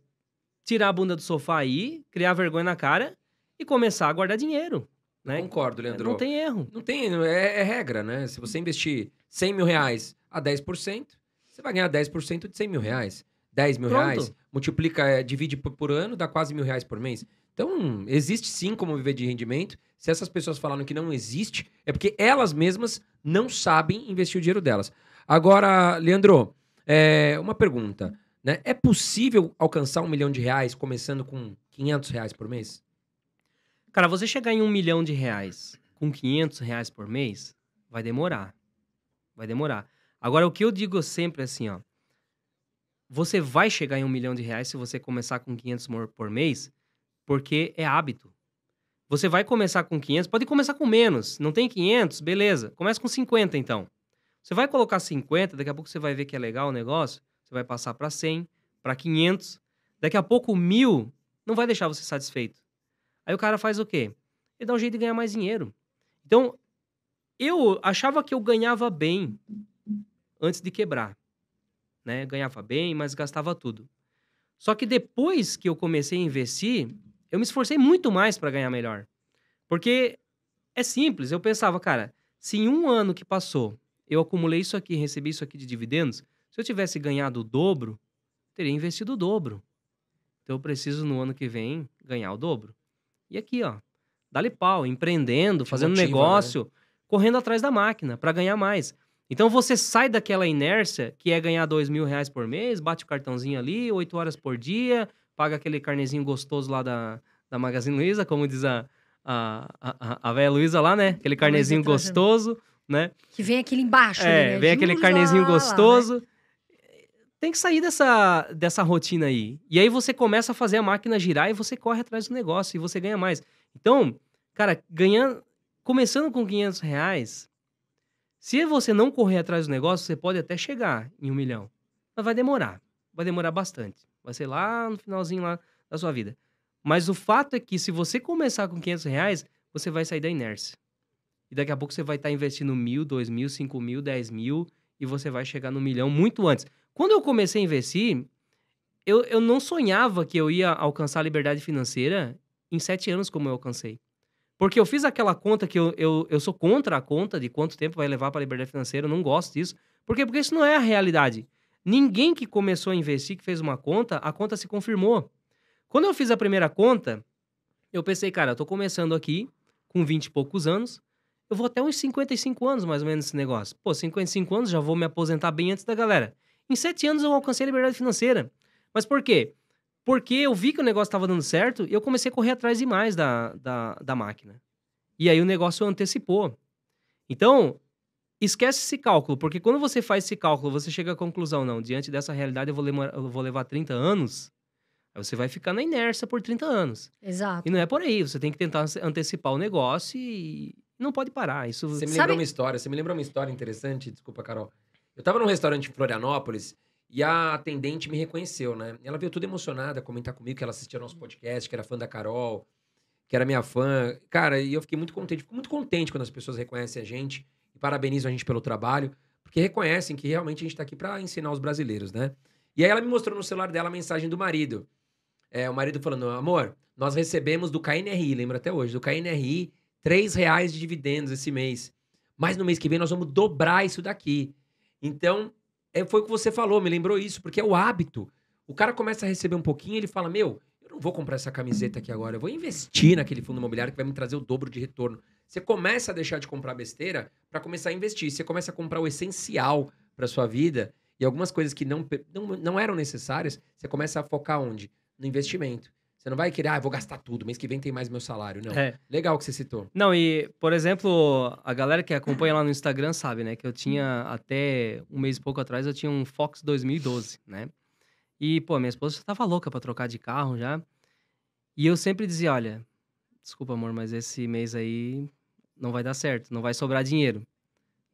tirar a bunda do sofá aí, criar vergonha na cara e começar a guardar dinheiro. Né? Concordo, é, Leandro. Não tem erro. Não tem, é, é regra, né? Se você investir 100 mil reais a 10%, você vai ganhar 10% de 100 mil reais. 10 mil Pronto. reais, multiplica, eh, divide por, por ano, dá quase mil reais por mês. Então, existe sim como viver de rendimento. Se essas pessoas falaram que não existe, é porque elas mesmas não sabem investir o dinheiro delas. Agora, Leandro, é, uma pergunta. Né? É possível alcançar um milhão de reais começando com 500 reais por mês? Cara, você chegar em um milhão de reais com 500 reais por mês, vai demorar. Vai demorar. Agora, o que eu digo sempre é assim, ó. Você vai chegar em um milhão de reais se você começar com 500 por mês, porque é hábito. Você vai começar com 500, pode começar com menos. Não tem 500? Beleza. Começa com 50 então. Você vai colocar 50, daqui a pouco você vai ver que é legal o negócio, você vai passar para 100, para 500. Daqui a pouco 1000 não vai deixar você satisfeito. Aí o cara faz o quê? Ele dá um jeito de ganhar mais dinheiro. Então, eu achava que eu ganhava bem antes de quebrar. Né? Ganhava bem, mas gastava tudo. Só que depois que eu comecei a investir, eu me esforcei muito mais para ganhar melhor. Porque é simples, eu pensava, cara, se em um ano que passou eu acumulei isso aqui, recebi isso aqui de dividendos, se eu tivesse ganhado o dobro, teria investido o dobro. Então eu preciso no ano que vem ganhar o dobro. E aqui, ó, dá-lhe pau, empreendendo, Te fazendo motiva, né? negócio, né? correndo atrás da máquina para ganhar mais. Então você sai daquela inércia que é ganhar dois mil reais por mês, bate o cartãozinho ali, oito horas por dia, paga aquele carnezinho gostoso lá da, da Magazine Luiza, como diz a, a, a, a velha Luiza lá, né? Aquele carnezinho gostoso, né? Que vem aquele embaixo, é, né? Vem aquele carnezinho gostoso. Lá, né? Tem que sair dessa, dessa rotina aí. E aí você começa a fazer a máquina girar e você corre atrás do negócio e você ganha mais. Então, cara, ganhando, começando com 500 reais, se você não correr atrás do negócio, você pode até chegar em um milhão. Mas vai demorar. Vai demorar bastante. Vai ser lá no finalzinho lá da sua vida. Mas o fato é que se você começar com 500 reais, você vai sair da inércia. E daqui a pouco você vai estar tá investindo mil, dois mil, cinco mil, dez mil e você vai chegar no milhão muito antes. Quando eu comecei a investir, eu, eu não sonhava que eu ia alcançar a liberdade financeira em sete anos como eu alcancei. Porque eu fiz aquela conta que eu, eu, eu sou contra a conta de quanto tempo vai levar para a liberdade financeira, eu não gosto disso. Por quê? Porque isso não é a realidade. Ninguém que começou a investir, que fez uma conta, a conta se confirmou. Quando eu fiz a primeira conta, eu pensei, cara, eu tô começando aqui com 20 e poucos anos, eu vou até uns 55 anos mais ou menos nesse negócio. Pô, 55 anos já vou me aposentar bem antes da galera. Em 7 anos eu alcancei a liberdade financeira. Mas por quê? Porque eu vi que o negócio estava dando certo e eu comecei a correr atrás demais da, da, da máquina. E aí o negócio antecipou. Então, Esquece esse cálculo, porque quando você faz esse cálculo, você chega à conclusão, não, diante dessa realidade eu vou, levar, eu vou levar 30 anos, aí você vai ficar na inércia por 30 anos. Exato. E não é por aí, você tem que tentar antecipar o negócio e não pode parar. Isso... Você me lembra Sabe... uma história, você me lembra uma história interessante, desculpa, Carol. Eu tava num restaurante em Florianópolis e a atendente me reconheceu, né? Ela veio toda emocionada comentar comigo que ela assistia nosso podcast, que era fã da Carol, que era minha fã. Cara, e eu fiquei muito contente. Fico muito contente quando as pessoas reconhecem a gente e parabenizam a gente pelo trabalho, porque reconhecem que realmente a gente está aqui para ensinar os brasileiros, né? E aí ela me mostrou no celular dela a mensagem do marido. É, o marido falando, amor, nós recebemos do KNRI, lembra até hoje, do KNRI, 3 reais de dividendos esse mês. Mas no mês que vem nós vamos dobrar isso daqui. Então, é, foi o que você falou, me lembrou isso, porque é o hábito. O cara começa a receber um pouquinho, ele fala, meu, eu não vou comprar essa camiseta aqui agora, eu vou investir naquele fundo imobiliário que vai me trazer o dobro de retorno. Você começa a deixar de comprar besteira para começar a investir. Você começa a comprar o essencial para sua vida e algumas coisas que não, não, não eram necessárias, você começa a focar onde? No investimento. Você não vai querer, ah, vou gastar tudo, mês que vem tem mais meu salário. Não. É. Legal que você citou. Não, e, por exemplo, a galera que acompanha lá no Instagram sabe, né? Que eu tinha até um mês e pouco atrás, eu tinha um Fox 2012, né? E, pô, minha esposa já tava louca pra trocar de carro já. E eu sempre dizia, olha, desculpa, amor, mas esse mês aí não vai dar certo, não vai sobrar dinheiro.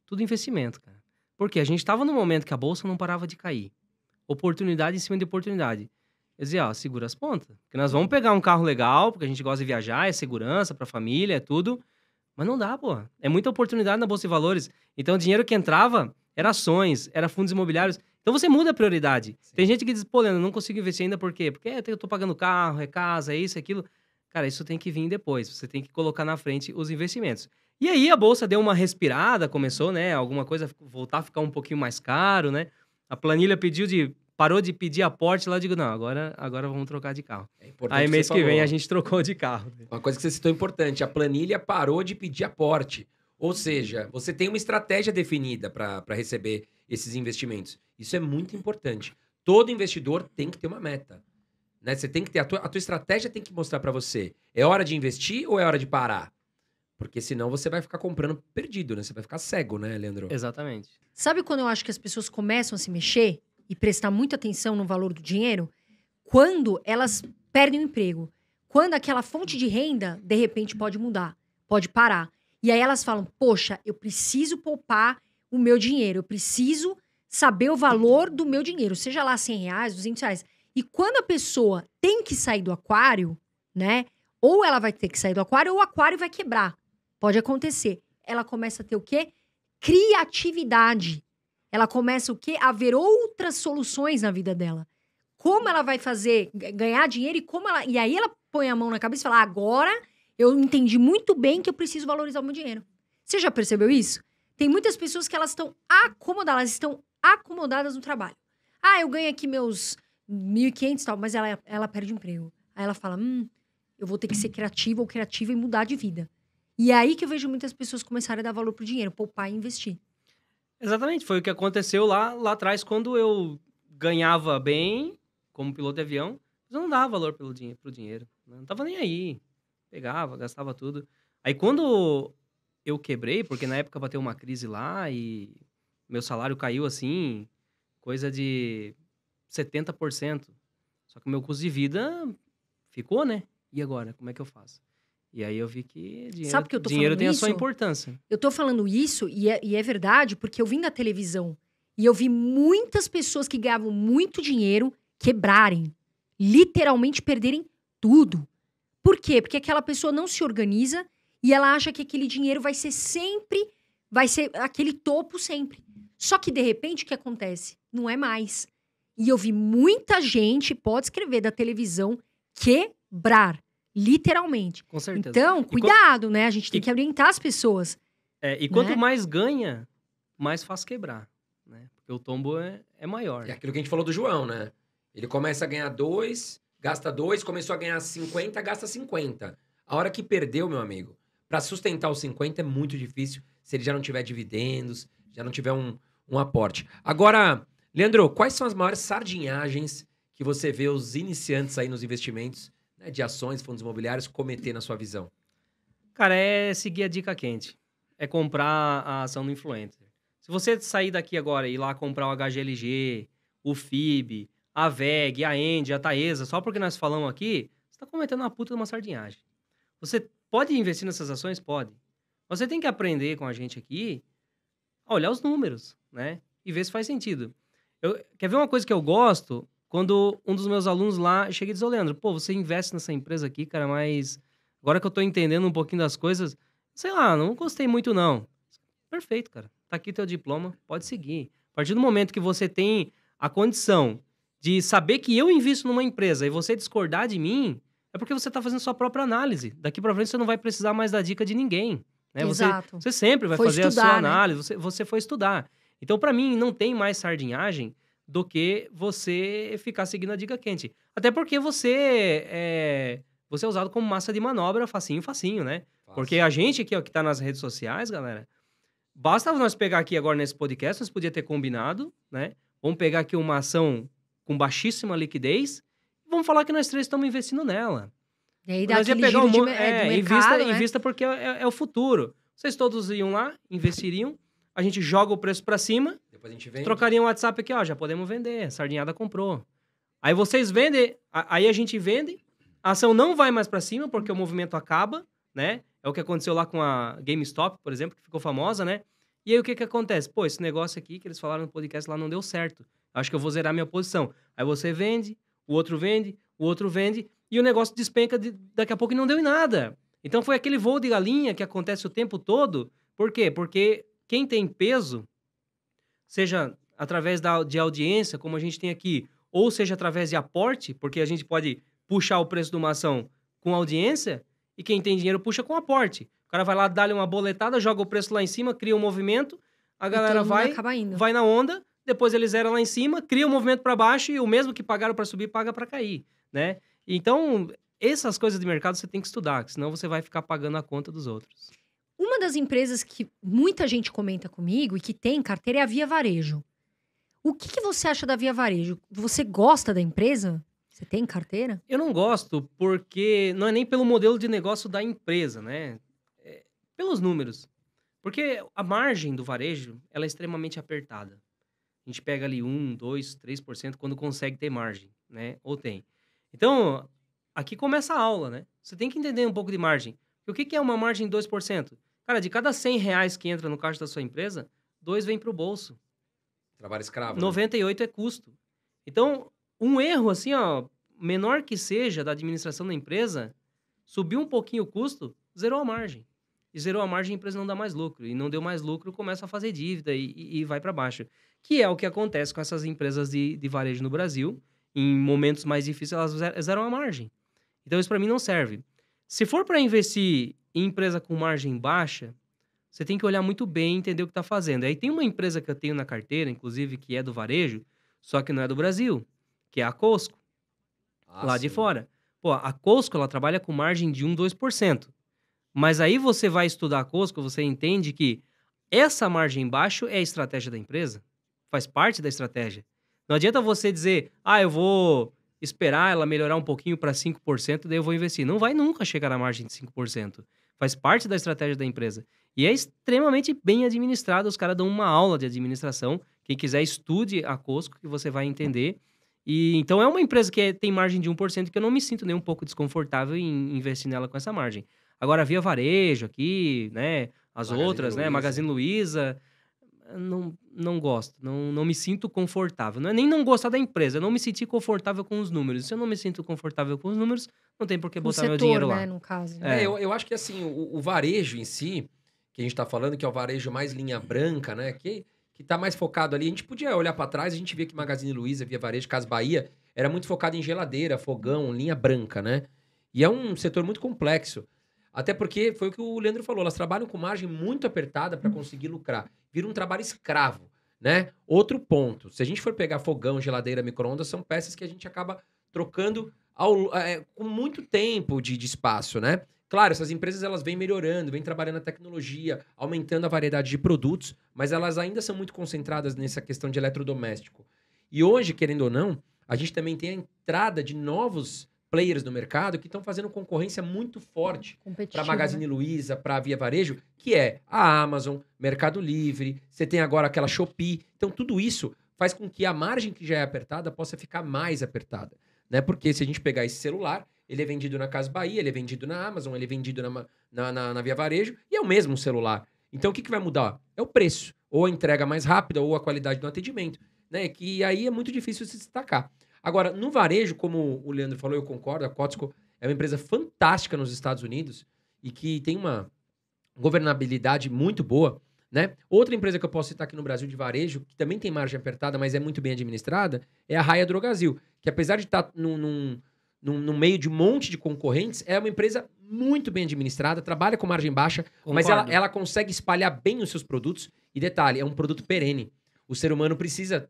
Tudo investimento, cara. Porque a gente estava num momento que a bolsa não parava de cair. Oportunidade em cima de oportunidade. Eu dizia, ó, segura as pontas. Porque nós vamos pegar um carro legal, porque a gente gosta de viajar, é segurança para a família, é tudo. Mas não dá, pô. É muita oportunidade na Bolsa de Valores. Então, o dinheiro que entrava era ações, era fundos imobiliários. Então, você muda a prioridade. Sim. Tem gente que diz, pô, Leandro, não consigo investir ainda, por quê? Porque eu tô pagando carro, é casa, é isso, é aquilo. Cara, isso tem que vir depois, você tem que colocar na frente os investimentos. E aí a bolsa deu uma respirada, começou, né? Alguma coisa voltar a ficar um pouquinho mais caro, né? A planilha pediu de parou de pedir aporte lá, eu digo, não, agora, agora vamos trocar de carro. É Aí mês que, que vem a gente trocou de carro. Né? Uma coisa que você citou importante, a planilha parou de pedir aporte. Ou seja, você tem uma estratégia definida para receber esses investimentos. Isso é muito importante. Todo investidor tem que ter uma meta. Né? Você tem que ter a tua, a tua estratégia tem que mostrar para você. É hora de investir ou é hora de parar? Porque senão você vai ficar comprando perdido, né? Você vai ficar cego, né, Leandro? Exatamente. Sabe quando eu acho que as pessoas começam a se mexer e prestar muita atenção no valor do dinheiro? Quando elas perdem o emprego. Quando aquela fonte de renda, de repente, pode mudar, pode parar. E aí elas falam: Poxa, eu preciso poupar o meu dinheiro, eu preciso saber o valor do meu dinheiro, seja lá 100 reais, 200 reais. E quando a pessoa tem que sair do aquário, né? Ou ela vai ter que sair do aquário, ou o aquário vai quebrar. Pode acontecer. Ela começa a ter o quê? Criatividade. Ela começa o quê? A ver outras soluções na vida dela. Como ela vai fazer, ganhar dinheiro e como ela. E aí ela põe a mão na cabeça e fala: agora eu entendi muito bem que eu preciso valorizar o meu dinheiro. Você já percebeu isso? Tem muitas pessoas que elas estão acomodadas, elas estão acomodadas no trabalho. Ah, eu ganho aqui meus 1.500 e tal, mas ela, ela perde o emprego. Aí ela fala, hum, eu vou ter que ser criativa ou criativa e mudar de vida. E é aí que eu vejo muitas pessoas começarem a dar valor pro dinheiro, poupar e investir. Exatamente, foi o que aconteceu lá, lá atrás, quando eu ganhava bem como piloto de avião, mas eu não dava valor pelo dinheiro, pro dinheiro. Né? Não tava nem aí. Pegava, gastava tudo. Aí quando eu quebrei, porque na época bateu uma crise lá e meu salário caiu assim, coisa de 70%. Só que o meu custo de vida ficou, né? E agora? Como é que eu faço? E aí eu vi que dinheiro, Sabe que eu tô dinheiro tem isso? a sua importância. Eu tô falando isso, e é, e é verdade, porque eu vim da televisão e eu vi muitas pessoas que ganhavam muito dinheiro quebrarem. Literalmente perderem tudo. Por quê? Porque aquela pessoa não se organiza e ela acha que aquele dinheiro vai ser sempre, vai ser aquele topo sempre. Só que de repente o que acontece? Não é mais. E eu vi muita gente, pode escrever, da televisão quebrar, literalmente. Com certeza. Então, cuidado, quando... né? A gente tem e... que orientar as pessoas. É, e quanto né? mais ganha, mais faz quebrar, né? Porque o tombo é, é maior. É aquilo que a gente falou do João, né? Ele começa a ganhar dois, gasta dois, começou a ganhar 50, gasta 50. A hora que perdeu, meu amigo, para sustentar os 50 é muito difícil se ele já não tiver dividendos, já não tiver um, um aporte. Agora, Leandro, quais são as maiores sardinhagens que você vê os iniciantes aí nos investimentos né, de ações, fundos imobiliários cometer na sua visão? Cara, é seguir a dica quente. É comprar a ação do influencer. Se você sair daqui agora e ir lá comprar o HGLG, o FIB, a VEG, a END, a Taesa, só porque nós falamos aqui, você está cometendo uma puta de uma sardinhagem. Você pode investir nessas ações? Pode. Você tem que aprender com a gente aqui a olhar os números, né? E ver se faz sentido. Eu, quer ver uma coisa que eu gosto? Quando um dos meus alunos lá chega e diz, ô Leandro, pô, você investe nessa empresa aqui, cara, mas agora que eu tô entendendo um pouquinho das coisas, sei lá, não gostei muito não. Perfeito, cara. Tá aqui teu diploma, pode seguir. A partir do momento que você tem a condição de saber que eu invisto numa empresa e você discordar de mim, é porque você está fazendo sua própria análise. Daqui para frente você não vai precisar mais da dica de ninguém. Né? Exato. Você, você sempre vai foi fazer estudar, a sua né? análise, né? você, você foi estudar. Então, para mim, não tem mais sardinhagem do que você ficar seguindo a dica quente. Até porque você é, você é usado como massa de manobra facinho, facinho, né? Fácil. Porque a gente aqui, ó, que tá nas redes sociais, galera, basta nós pegar aqui agora nesse podcast, nós podíamos ter combinado, né? Vamos pegar aqui uma ação com baixíssima liquidez vamos falar que nós três estamos investindo nela. E aí dá nós ia pegar um, de, é, é mercado, invista, né? invista porque é, é, é, o futuro. Vocês todos iam lá, investiriam, a gente joga o preço para cima. Depois a gente vende. Trocaria um WhatsApp aqui, ó, já podemos vender. Sardinhada comprou. Aí vocês vendem, aí a gente vende. A ação não vai mais para cima porque o movimento acaba, né? É o que aconteceu lá com a GameStop, por exemplo, que ficou famosa, né? E aí o que que acontece? Pô, esse negócio aqui que eles falaram no podcast lá não deu certo. Acho que eu vou zerar minha posição. Aí você vende, o outro vende, o outro vende e o negócio despenca de, daqui a pouco e não deu em nada. Então foi aquele voo de galinha que acontece o tempo todo. Por quê? Porque quem tem peso, seja através da, de audiência, como a gente tem aqui, ou seja através de aporte, porque a gente pode puxar o preço de uma ação com audiência, e quem tem dinheiro puxa com aporte. O cara vai lá, dá-lhe uma boletada, joga o preço lá em cima, cria um movimento, a galera vai, vai na onda, depois ele zera lá em cima, cria um movimento para baixo e o mesmo que pagaram para subir, paga para cair, né? Então, essas coisas de mercado você tem que estudar, senão você vai ficar pagando a conta dos outros. Uma das empresas que muita gente comenta comigo e que tem carteira é a Via Varejo. O que, que você acha da Via Varejo? Você gosta da empresa? Você tem carteira? Eu não gosto, porque não é nem pelo modelo de negócio da empresa, né? É pelos números. Porque a margem do varejo ela é extremamente apertada. A gente pega ali 1, 2, 3% quando consegue ter margem, né? Ou tem. Então, aqui começa a aula, né? Você tem que entender um pouco de margem. O que, é uma margem 2%? Cara, de cada 100 reais que entra no caixa da sua empresa, dois vem para o bolso. Trabalho escravo. 98 né? é custo. Então, um erro assim, ó, menor que seja da administração da empresa, subiu um pouquinho o custo, zerou a margem. E zerou a margem, a empresa não dá mais lucro. E não deu mais lucro, começa a fazer dívida e, e, e vai para baixo. Que é o que acontece com essas empresas de, de varejo no Brasil. Em momentos mais difíceis, elas zeram a margem. Então, isso para mim não serve. Se for para investir empresa com margem baixa, você tem que olhar muito bem e entender o que está fazendo. Aí tem uma empresa que eu tenho na carteira, inclusive, que é do varejo, só que não é do Brasil, que é a Cosco, ah, lá sim. de fora. Pô, a Cosco, ela trabalha com margem de 1, 2%. Mas aí você vai estudar a Cosco, você entende que essa margem baixa é a estratégia da empresa, faz parte da estratégia. Não adianta você dizer, ah, eu vou esperar ela melhorar um pouquinho para 5%, daí eu vou investir. Não vai nunca chegar à margem de 5% faz parte da estratégia da empresa. E é extremamente bem administrado, os caras dão uma aula de administração. Quem quiser, estude a Cosco, que você vai entender. E Então, é uma empresa que é, tem margem de 1%, que eu não me sinto nem um pouco desconfortável em investir nela com essa margem. Agora, Via Varejo aqui, né? As Magazine outras, né, Luiza. né? Magazine Luiza não, não gosto, não, não me sinto confortável. Não é nem não gostar da empresa, não me senti confortável com os números. Se eu não me sinto confortável com os números, não tem por que botar setor, meu dinheiro né, lá. No caso. É. É, eu, eu acho que assim, o, o, varejo em si, que a gente está falando, que é o varejo mais linha branca, né? Que, que tá mais focado ali. A gente podia olhar para trás, a gente via que Magazine Luiza, via varejo, Casa Bahia, era muito focado em geladeira, fogão, linha branca, né? E é um setor muito complexo. Até porque foi o que o Leandro falou, elas trabalham com margem muito apertada para conseguir lucrar. Vira um trabalho escravo, né? Outro ponto, se a gente for pegar fogão, geladeira, micro-ondas, são peças que a gente acaba trocando ao, é, com muito tempo de, de espaço, né? Claro, essas empresas elas vêm melhorando, vêm trabalhando a tecnologia, aumentando a variedade de produtos, mas elas ainda são muito concentradas nessa questão de eletrodoméstico. E hoje, querendo ou não, a gente também tem a entrada de novos players no mercado que estão fazendo concorrência muito forte para Magazine né? Luiza, para Via Varejo, que é a Amazon, Mercado Livre, você tem agora aquela Shopee. Então, tudo isso faz com que a margem que já é apertada possa ficar mais apertada. Né? Porque se a gente pegar esse celular, ele é vendido na Casa Bahia, ele é vendido na Amazon, ele é vendido na, na, na, na Via Varejo e é o mesmo celular. Então, o que, que vai mudar? É o preço. Ou a entrega mais rápida, ou a qualidade do atendimento. Né? Que aí é muito difícil se destacar. Agora, no varejo, como o Leandro falou, eu concordo, a Costco é uma empresa fantástica nos Estados Unidos e que tem uma governabilidade muito boa. Né? Outra empresa que eu posso citar aqui no Brasil de varejo, que também tem margem apertada, mas é muito bem administrada, é a Raia Drogasil, que apesar de estar tá num, num, num, no meio de um monte de concorrentes, é uma empresa muito bem administrada, trabalha com margem baixa, Concordo. mas ela, ela consegue espalhar bem os seus produtos. E detalhe, é um produto perene. O ser humano precisa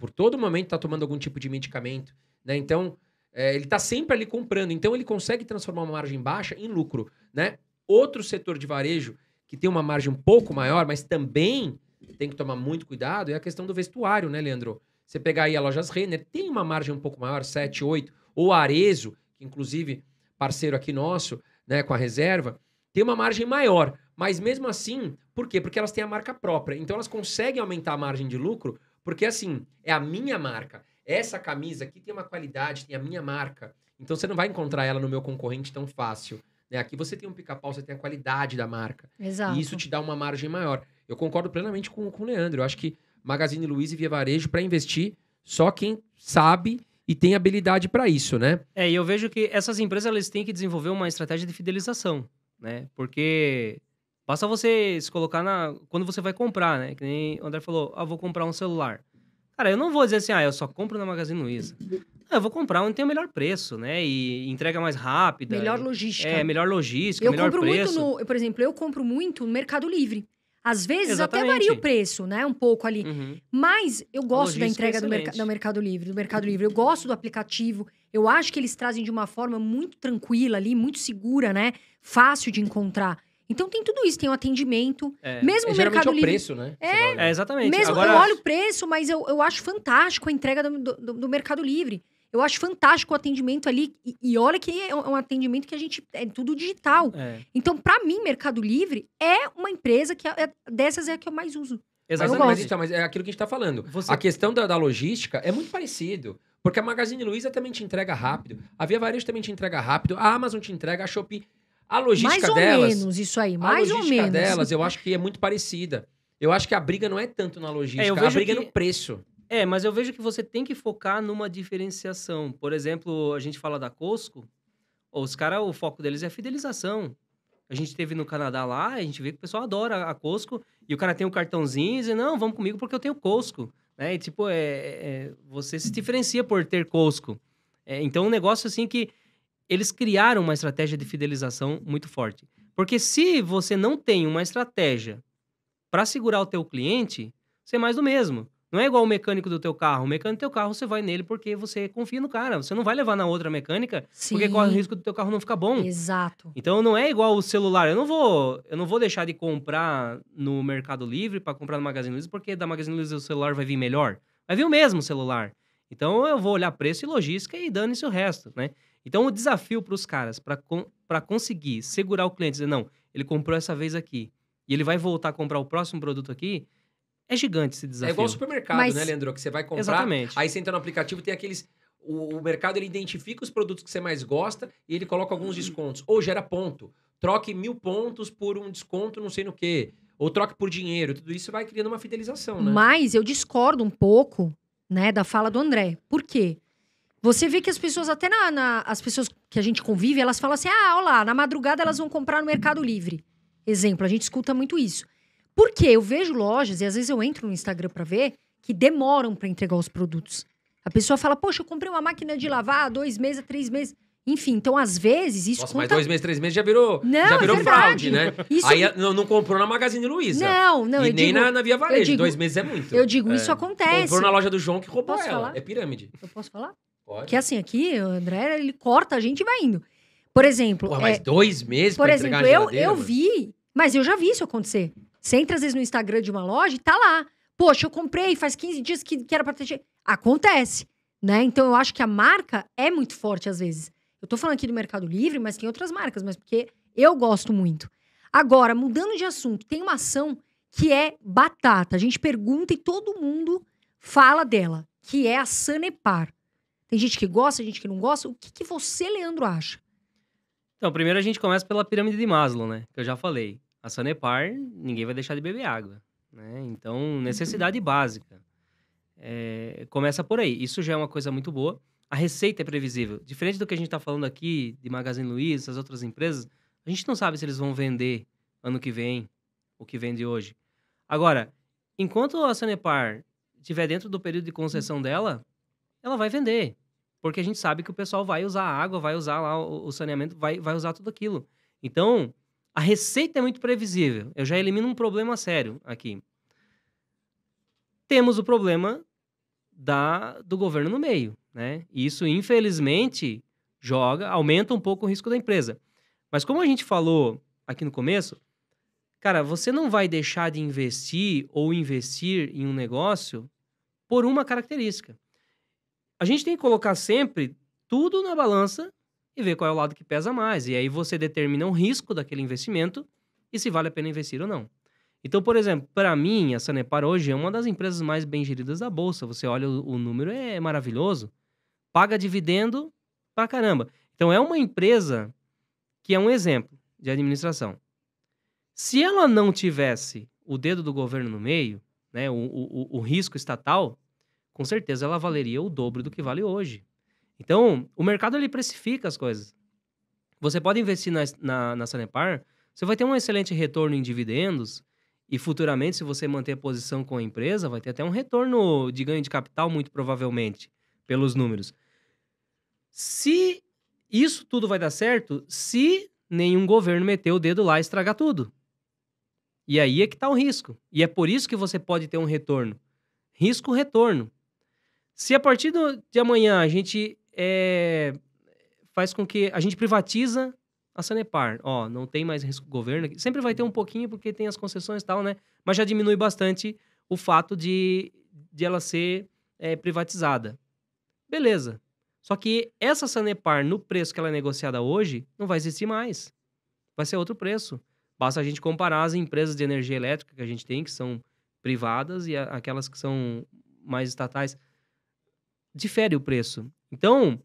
por todo momento está tomando algum tipo de medicamento, né? Então, é, ele está sempre ali comprando. Então, ele consegue transformar uma margem baixa em lucro, né? Outro setor de varejo que tem uma margem um pouco maior, mas também tem que tomar muito cuidado, é a questão do vestuário, né, Leandro? Você pegar aí a Lojas Renner, tem uma margem um pouco maior, 7, 8, ou Arezo, que inclusive parceiro aqui nosso, né, com a reserva, tem uma margem maior, mas mesmo assim, por quê? Porque elas têm a marca própria. Então elas conseguem aumentar a margem de lucro porque assim, é a minha marca. Essa camisa aqui tem uma qualidade, tem a minha marca. Então você não vai encontrar ela no meu concorrente tão fácil. Né? Aqui você tem um pica-pau, você tem a qualidade da marca. Exato. E isso te dá uma margem maior. Eu concordo plenamente com, com o Leandro. Eu acho que Magazine Luiza e Via Varejo, para investir, só quem sabe e tem habilidade para isso, né? É, e eu vejo que essas empresas elas têm que desenvolver uma estratégia de fidelização, né? Porque Basta você se colocar na. Quando você vai comprar, né? Que nem o André falou, ah, vou comprar um celular. Cara, eu não vou dizer assim, ah, eu só compro na Magazine Luiza. Não, ah, eu vou comprar onde tem o melhor preço, né? E entrega mais rápida. Melhor logística. É, melhor logística, eu melhor compro preço. Muito no, por exemplo, eu compro muito no Mercado Livre. Às vezes Exatamente. até varia o preço, né? Um pouco ali. Uhum. Mas eu gosto da é entrega do, merc do Mercado Livre, do Mercado Livre. Eu gosto do aplicativo. Eu acho que eles trazem de uma forma muito tranquila ali, muito segura, né? Fácil de encontrar. Então tem tudo isso, tem o atendimento, é, mesmo é, o é mercado livre. É o preço, né? É, é exatamente. Mesmo Agora... eu olho o preço, mas eu, eu acho fantástico a entrega do, do, do mercado livre. Eu acho fantástico o atendimento ali. E, e, olha que é um é atendimento que a gente. É tudo digital. É. Então, para mim, Mercado Livre é uma empresa que é, é, dessas é a que eu mais uso. Exatamente. Mas, então, mas é aquilo que a gente está falando. Você... A questão da, da, logística é muito parecido. Porque a Magazine Luiza também te entrega rápido. A Via Varejo também te entrega rápido. A Amazon te entrega. A Shopee. A logística mais delas. Mais ou menos isso aí, mais ou menos. A logística delas, eu acho que é muito parecida. Eu acho que a briga não é tanto na logística, é, a briga é que... é no preço. É, mas eu vejo que você tem que focar numa diferenciação. Por exemplo, a gente fala da Costco, os caras, o foco deles é fidelização. A gente teve no Canadá lá, a gente vê que o pessoal adora a Costco, e o cara tem um cartãozinho e diz, não, vamos comigo porque eu tenho Costco. Né? E, tipo, é, é, é você se diferencia por ter Costco. É, então, um negócio assim que eles criaram uma estratégia de fidelização muito forte. Porque se você não tem uma estratégia para segurar o teu cliente, você é mais do mesmo. Não é igual o mecânico do teu carro. O mecânico do teu carro, você vai nele porque você confia no cara. Você não vai levar na outra mecânica Sim. porque corre o risco do teu carro não ficar bom. Exato. Então não é igual o celular. Eu não vou, eu não vou deixar de comprar no Mercado Livre para comprar no Magazine Luiza porque da Magazine Luiza o celular vai vir melhor. Vai vir o mesmo celular. Então eu vou olhar preço e logística e dane-se o resto, né? Então, o desafio para os caras, para con conseguir segurar o cliente, dizer, não, ele comprou essa vez aqui e ele vai voltar a comprar o próximo produto aqui, é gigante esse desafio. É igual supermercado, Mas... né, Leandro? Que você vai comprar, Exatamente. aí você entra no aplicativo tem aqueles... O, o mercado, ele identifica os produtos que você mais gosta e ele coloca alguns hum. descontos. Ou gera ponto. Troque mil pontos por um desconto não sei no quê. Ou troque por dinheiro. Tudo isso vai criando uma fidelização, né? Mas eu discordo um pouco, né, da fala do André. Por quê? Você vê que as pessoas, até na, na, as pessoas que a gente convive, elas falam assim: ah, olha lá, na madrugada elas vão comprar no Mercado Livre. Exemplo, a gente escuta muito isso. por quê? eu vejo lojas, e às vezes eu entro no Instagram para ver, que demoram para entregar os produtos. A pessoa fala, poxa, eu comprei uma máquina de lavar dois meses, três meses. Enfim, então às vezes isso Nossa, conta... mas dois meses, três meses já virou, não, já virou é fraude, né? Isso... Aí ah, não, não, comprou na Magazine Luiza. Não, não, E nem digo, na, na, Via Varejo, digo, dois meses é muito. Eu digo, é. isso acontece. Comprou na loja do João que roubou ela, falar? é pirâmide. Eu posso falar? Pode. Que é assim, aqui, o André, ele corta a gente e vai indo. Por exemplo. Pô, é, mas é, dois meses Por exemplo, eu, eu vi, mas eu já vi isso acontecer. Você entra às vezes no Instagram de uma loja e tá lá. Poxa, eu comprei faz 15 dias que, que era pra ter. Acontece, né? Então eu acho que a marca é muito forte às vezes. Eu tô falando aqui do Mercado Livre, mas tem outras marcas, mas porque eu gosto muito. Agora, mudando de assunto, tem uma ação que é batata. A gente pergunta e todo mundo fala dela, que é a Sanepar. Tem gente que gosta, gente que não gosta. O que, que você, Leandro, acha? Então, primeiro a gente começa pela pirâmide de Maslow, né? Que eu já falei. A Sanepar, ninguém vai deixar de beber água. Né? Então, necessidade uhum. básica. É, começa por aí. Isso já é uma coisa muito boa. A receita é previsível. Diferente do que a gente está falando aqui de Magazine Luiza, as outras empresas, a gente não sabe se eles vão vender ano que vem, o que vende hoje. Agora, enquanto a Sanepar estiver dentro do período de concessão uhum. dela, ela vai vender porque a gente sabe que o pessoal vai usar a água, vai usar lá o saneamento, vai, vai usar tudo aquilo. Então, a receita é muito previsível. Eu já elimino um problema sério aqui. Temos o problema da, do governo no meio, né? isso, infelizmente, joga, aumenta um pouco o risco da empresa. Mas como a gente falou aqui no começo, cara, você não vai deixar de investir ou investir em um negócio por uma característica a gente tem que colocar sempre tudo na balança e ver qual é o lado que pesa mais. E aí você determina o risco daquele investimento e se vale a pena investir ou não. Então, por exemplo, para mim, a Sanepar hoje é uma das empresas mais bem geridas da bolsa. Você olha o, o número, é, maravilhoso. Paga dividendo pra caramba. Então, é uma empresa que é um exemplo de administração. Se ela não tivesse o dedo do governo no meio, né, o, o, o risco estatal, com certeza ela valeria o dobro do que vale hoje. Então, o mercado ele precifica as coisas. Você pode investir na, na, na Sanepar, você vai ter um excelente retorno em dividendos e futuramente, se você manter a posição com a empresa, vai ter até um retorno de ganho de capital, muito provavelmente, pelos números. Se isso tudo vai dar certo, se nenhum governo meter o dedo lá e estragar tudo. E aí é que está o risco. E é por isso que você pode ter um retorno. Risco-retorno. Se a partir do, de amanhã a gente é, faz com que a gente privatiza a Sanepar, ó, não tem mais risco do governo, sempre vai ter um pouquinho porque tem as concessões e tal, né? Mas já diminui bastante o fato de, de ela ser é, privatizada. Beleza. Só que essa Sanepar, no preço que ela é negociada hoje, não vai existir mais. Vai ser outro preço. Basta a gente comparar as empresas de energia elétrica que a gente tem, que são privadas, e a, aquelas que são mais estatais difere o preço. Então,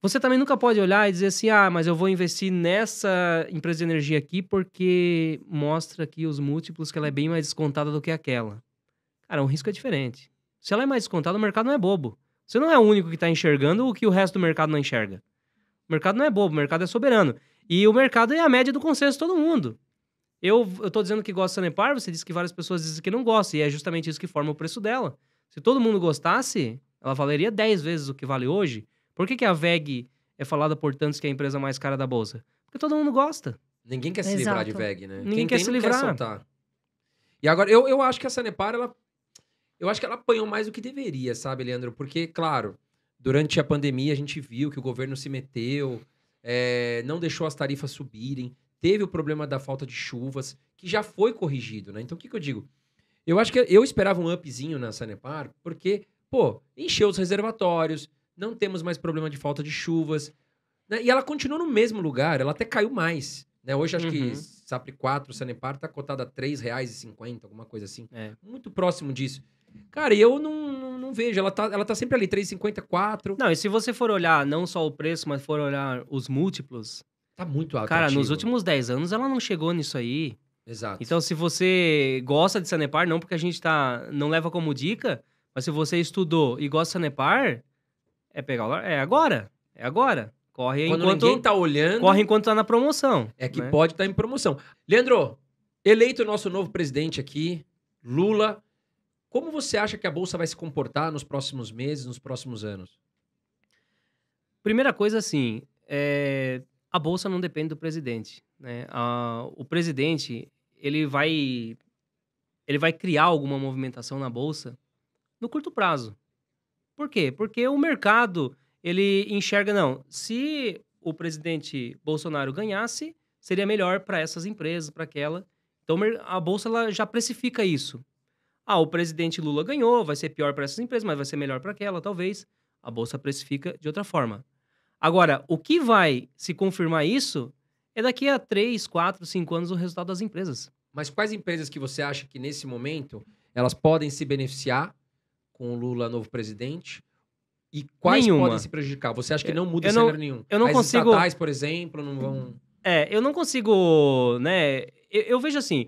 você também nunca pode olhar e dizer assim: ah, mas eu vou investir nessa empresa de energia aqui porque mostra aqui os múltiplos que ela é bem mais descontada do que aquela. Cara, um risco é diferente. Se ela é mais descontada, o mercado não é bobo. Você não é o único que está enxergando o que o resto do mercado não enxerga. O mercado não é bobo, o mercado é soberano. E o mercado é a média do consenso de todo mundo. Eu estou dizendo que gosto da Sanepar, você disse que várias pessoas dizem que não gostam, e é justamente isso que forma o preço dela. Se todo mundo gostasse, ela valeria 10 vezes o que vale hoje. Por que, que a VEG é falada por tantos que é a empresa mais cara da Bolsa? Porque todo mundo gosta. Ninguém quer se Exato. livrar de VEG, né? Ninguém Quem quer tem, se livrar. Quer soltar. E agora, eu, eu acho que a Sanepar, ela. Eu acho que ela apanhou mais do que deveria, sabe, Leandro? Porque, claro, durante a pandemia a gente viu que o governo se meteu, é, não deixou as tarifas subirem, teve o problema da falta de chuvas, que já foi corrigido, né? Então, o que, que eu digo? Eu acho que eu esperava um upzinho na Sanepar, porque, pô, encheu os reservatórios, não temos mais problema de falta de chuvas. Né? E ela continua no mesmo lugar, ela até caiu mais. Né? Hoje acho uhum. que SAP 4, Sanepar, está cotada a e 3,50, alguma coisa assim. É. Muito próximo disso. Cara, eu não, não, não, vejo. Ela tá, ela tá sempre ali, 3,54. Não, e se você for olhar não só o preço, mas for olhar os múltiplos. Tá muito alto. Cara, nos últimos 10 anos ela não chegou nisso aí. Exato. Então, se você gosta de Sanepar, não porque a gente tá, não leva como dica, mas se você estudou e gosta de Sanepar, é pegar é agora, é agora. Corre Quando enquanto ninguém tá olhando. Corre enquanto tá na promoção. É que né? pode estar tá em promoção. Leandro, eleito o nosso novo presidente aqui, Lula, como você acha que a bolsa vai se comportar nos próximos meses, nos próximos anos? Primeira coisa, assim, é... a bolsa não depende do presidente. Né? A... o presidente ele vai ele vai criar alguma movimentação na bolsa no curto prazo. Por quê? Porque o mercado ele enxerga não. Se o presidente Bolsonaro ganhasse, seria melhor para essas empresas, para aquela. Então a bolsa ela já precifica isso. Ah, o presidente Lula ganhou, vai ser pior para essas empresas, mas vai ser melhor para aquela, talvez. A bolsa precifica de outra forma. Agora, o que vai se confirmar isso é daqui a 3, 4, 5 anos o resultado das empresas. Mas quais empresas que você acha que nesse momento elas podem se beneficiar com o Lula novo presidente? E quais Nenhuma. podem se prejudicar? Você acha que não muda eu não, cenário nenhum? Eu não As consigo. Estatais, por exemplo, não vão. É, eu não consigo, né? Eu, eu vejo assim.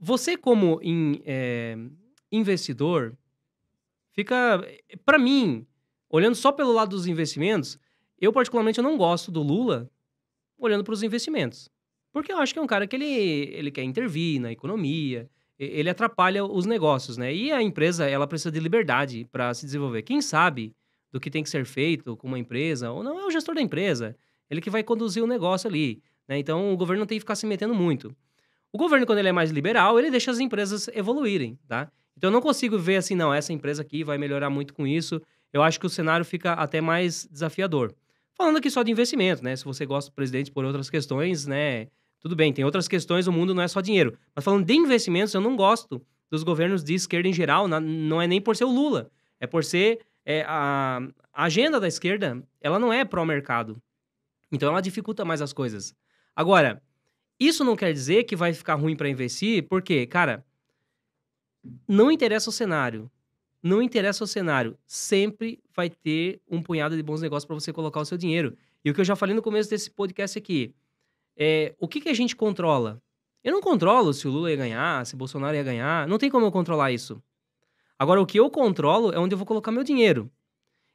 Você como in, é, investidor fica, para mim, olhando só pelo lado dos investimentos, eu particularmente não gosto do Lula olhando para os investimentos. Porque eu acho que é um cara que ele, ele quer intervir na economia, ele atrapalha os negócios, né? E a empresa, ela precisa de liberdade para se desenvolver. Quem sabe do que tem que ser feito com uma empresa, ou não é o gestor da empresa, ele que vai conduzir o negócio ali, né? Então, o governo não tem que ficar se metendo muito. O governo, quando ele é mais liberal, ele deixa as empresas evoluírem, tá? Então, eu não consigo ver assim, não, essa empresa aqui vai melhorar muito com isso. Eu acho que o cenário fica até mais desafiador. Falando aqui só de investimento, né? Se você gosta do presidente por outras questões, né? Tudo bem, tem outras questões, o mundo não é só dinheiro. Mas falando de investimentos, eu não gosto dos governos de esquerda em geral, não é nem por ser o Lula, é por ser é, a, a agenda da esquerda, ela não é pró-mercado. Então ela dificulta mais as coisas. Agora, isso não quer dizer que vai ficar ruim para investir, porque, cara, não interessa o cenário. Não interessa o cenário, sempre vai ter um punhado de bons negócios para você colocar o seu dinheiro. E o que eu já falei no começo desse podcast aqui, é, o que, que a gente controla? Eu não controlo se o Lula ia ganhar, se o Bolsonaro ia ganhar, não tem como eu controlar isso. Agora, o que eu controlo é onde eu vou colocar meu dinheiro.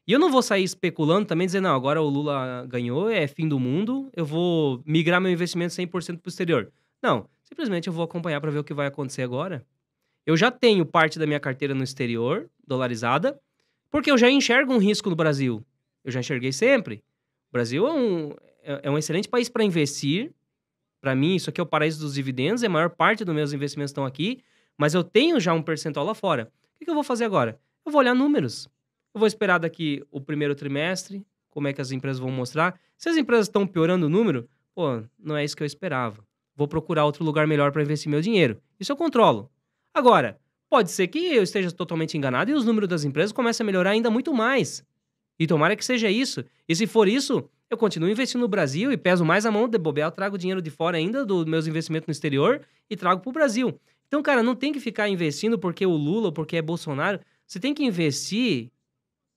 E eu não vou sair especulando também, dizendo, não, agora o Lula ganhou, é fim do mundo, eu vou migrar meu investimento 100% para o exterior. Não, simplesmente eu vou acompanhar para ver o que vai acontecer agora. Eu já tenho parte da minha carteira no exterior, dolarizada, porque eu já enxergo um risco no Brasil. Eu já enxerguei sempre. O Brasil é um, é, é um excelente país para investir. Para mim, isso aqui é o paraíso dos dividendos, é a maior parte dos meus investimentos estão aqui, mas eu tenho já um percentual lá fora. O que eu vou fazer agora? Eu vou olhar números. Eu vou esperar daqui o primeiro trimestre, como é que as empresas vão mostrar. Se as empresas estão piorando o número, pô, não é isso que eu esperava. Vou procurar outro lugar melhor para investir meu dinheiro. Isso eu controlo. Agora, pode ser que eu esteja totalmente enganado e os números das empresas comecem a melhorar ainda muito mais. E tomara que seja isso. E se for isso, eu continuo investindo no Brasil e peso mais a mão de bobear, trago dinheiro de fora ainda dos meus investimentos no exterior e trago para o Brasil. Então, cara, não tem que ficar investindo porque o Lula, ou porque é Bolsonaro. Você tem que investir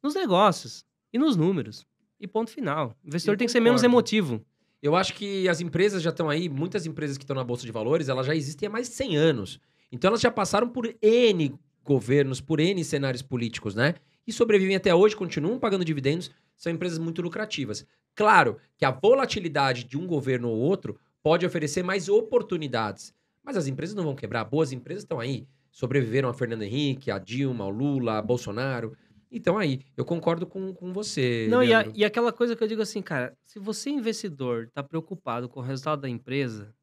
nos negócios e nos números. E ponto final. O investidor eu tem concordo. que ser menos emotivo. Eu acho que as empresas já estão aí, muitas empresas que estão na Bolsa de Valores, elas já existem há mais de 100 anos. Então elas já passaram por N governos, por N cenários políticos, né? E sobrevivem até hoje, continuam pagando dividendos, são empresas muito lucrativas. Claro que a volatilidade de um governo ou outro pode oferecer mais oportunidades, mas as empresas não vão quebrar. Boas empresas estão aí. Sobreviveram a Fernando Henrique, a Dilma, o Lula, a Bolsonaro. Então aí, eu concordo com, com você. Não, e, a, e, aquela coisa que eu digo assim, cara, se você, investidor, está preocupado com o resultado da empresa,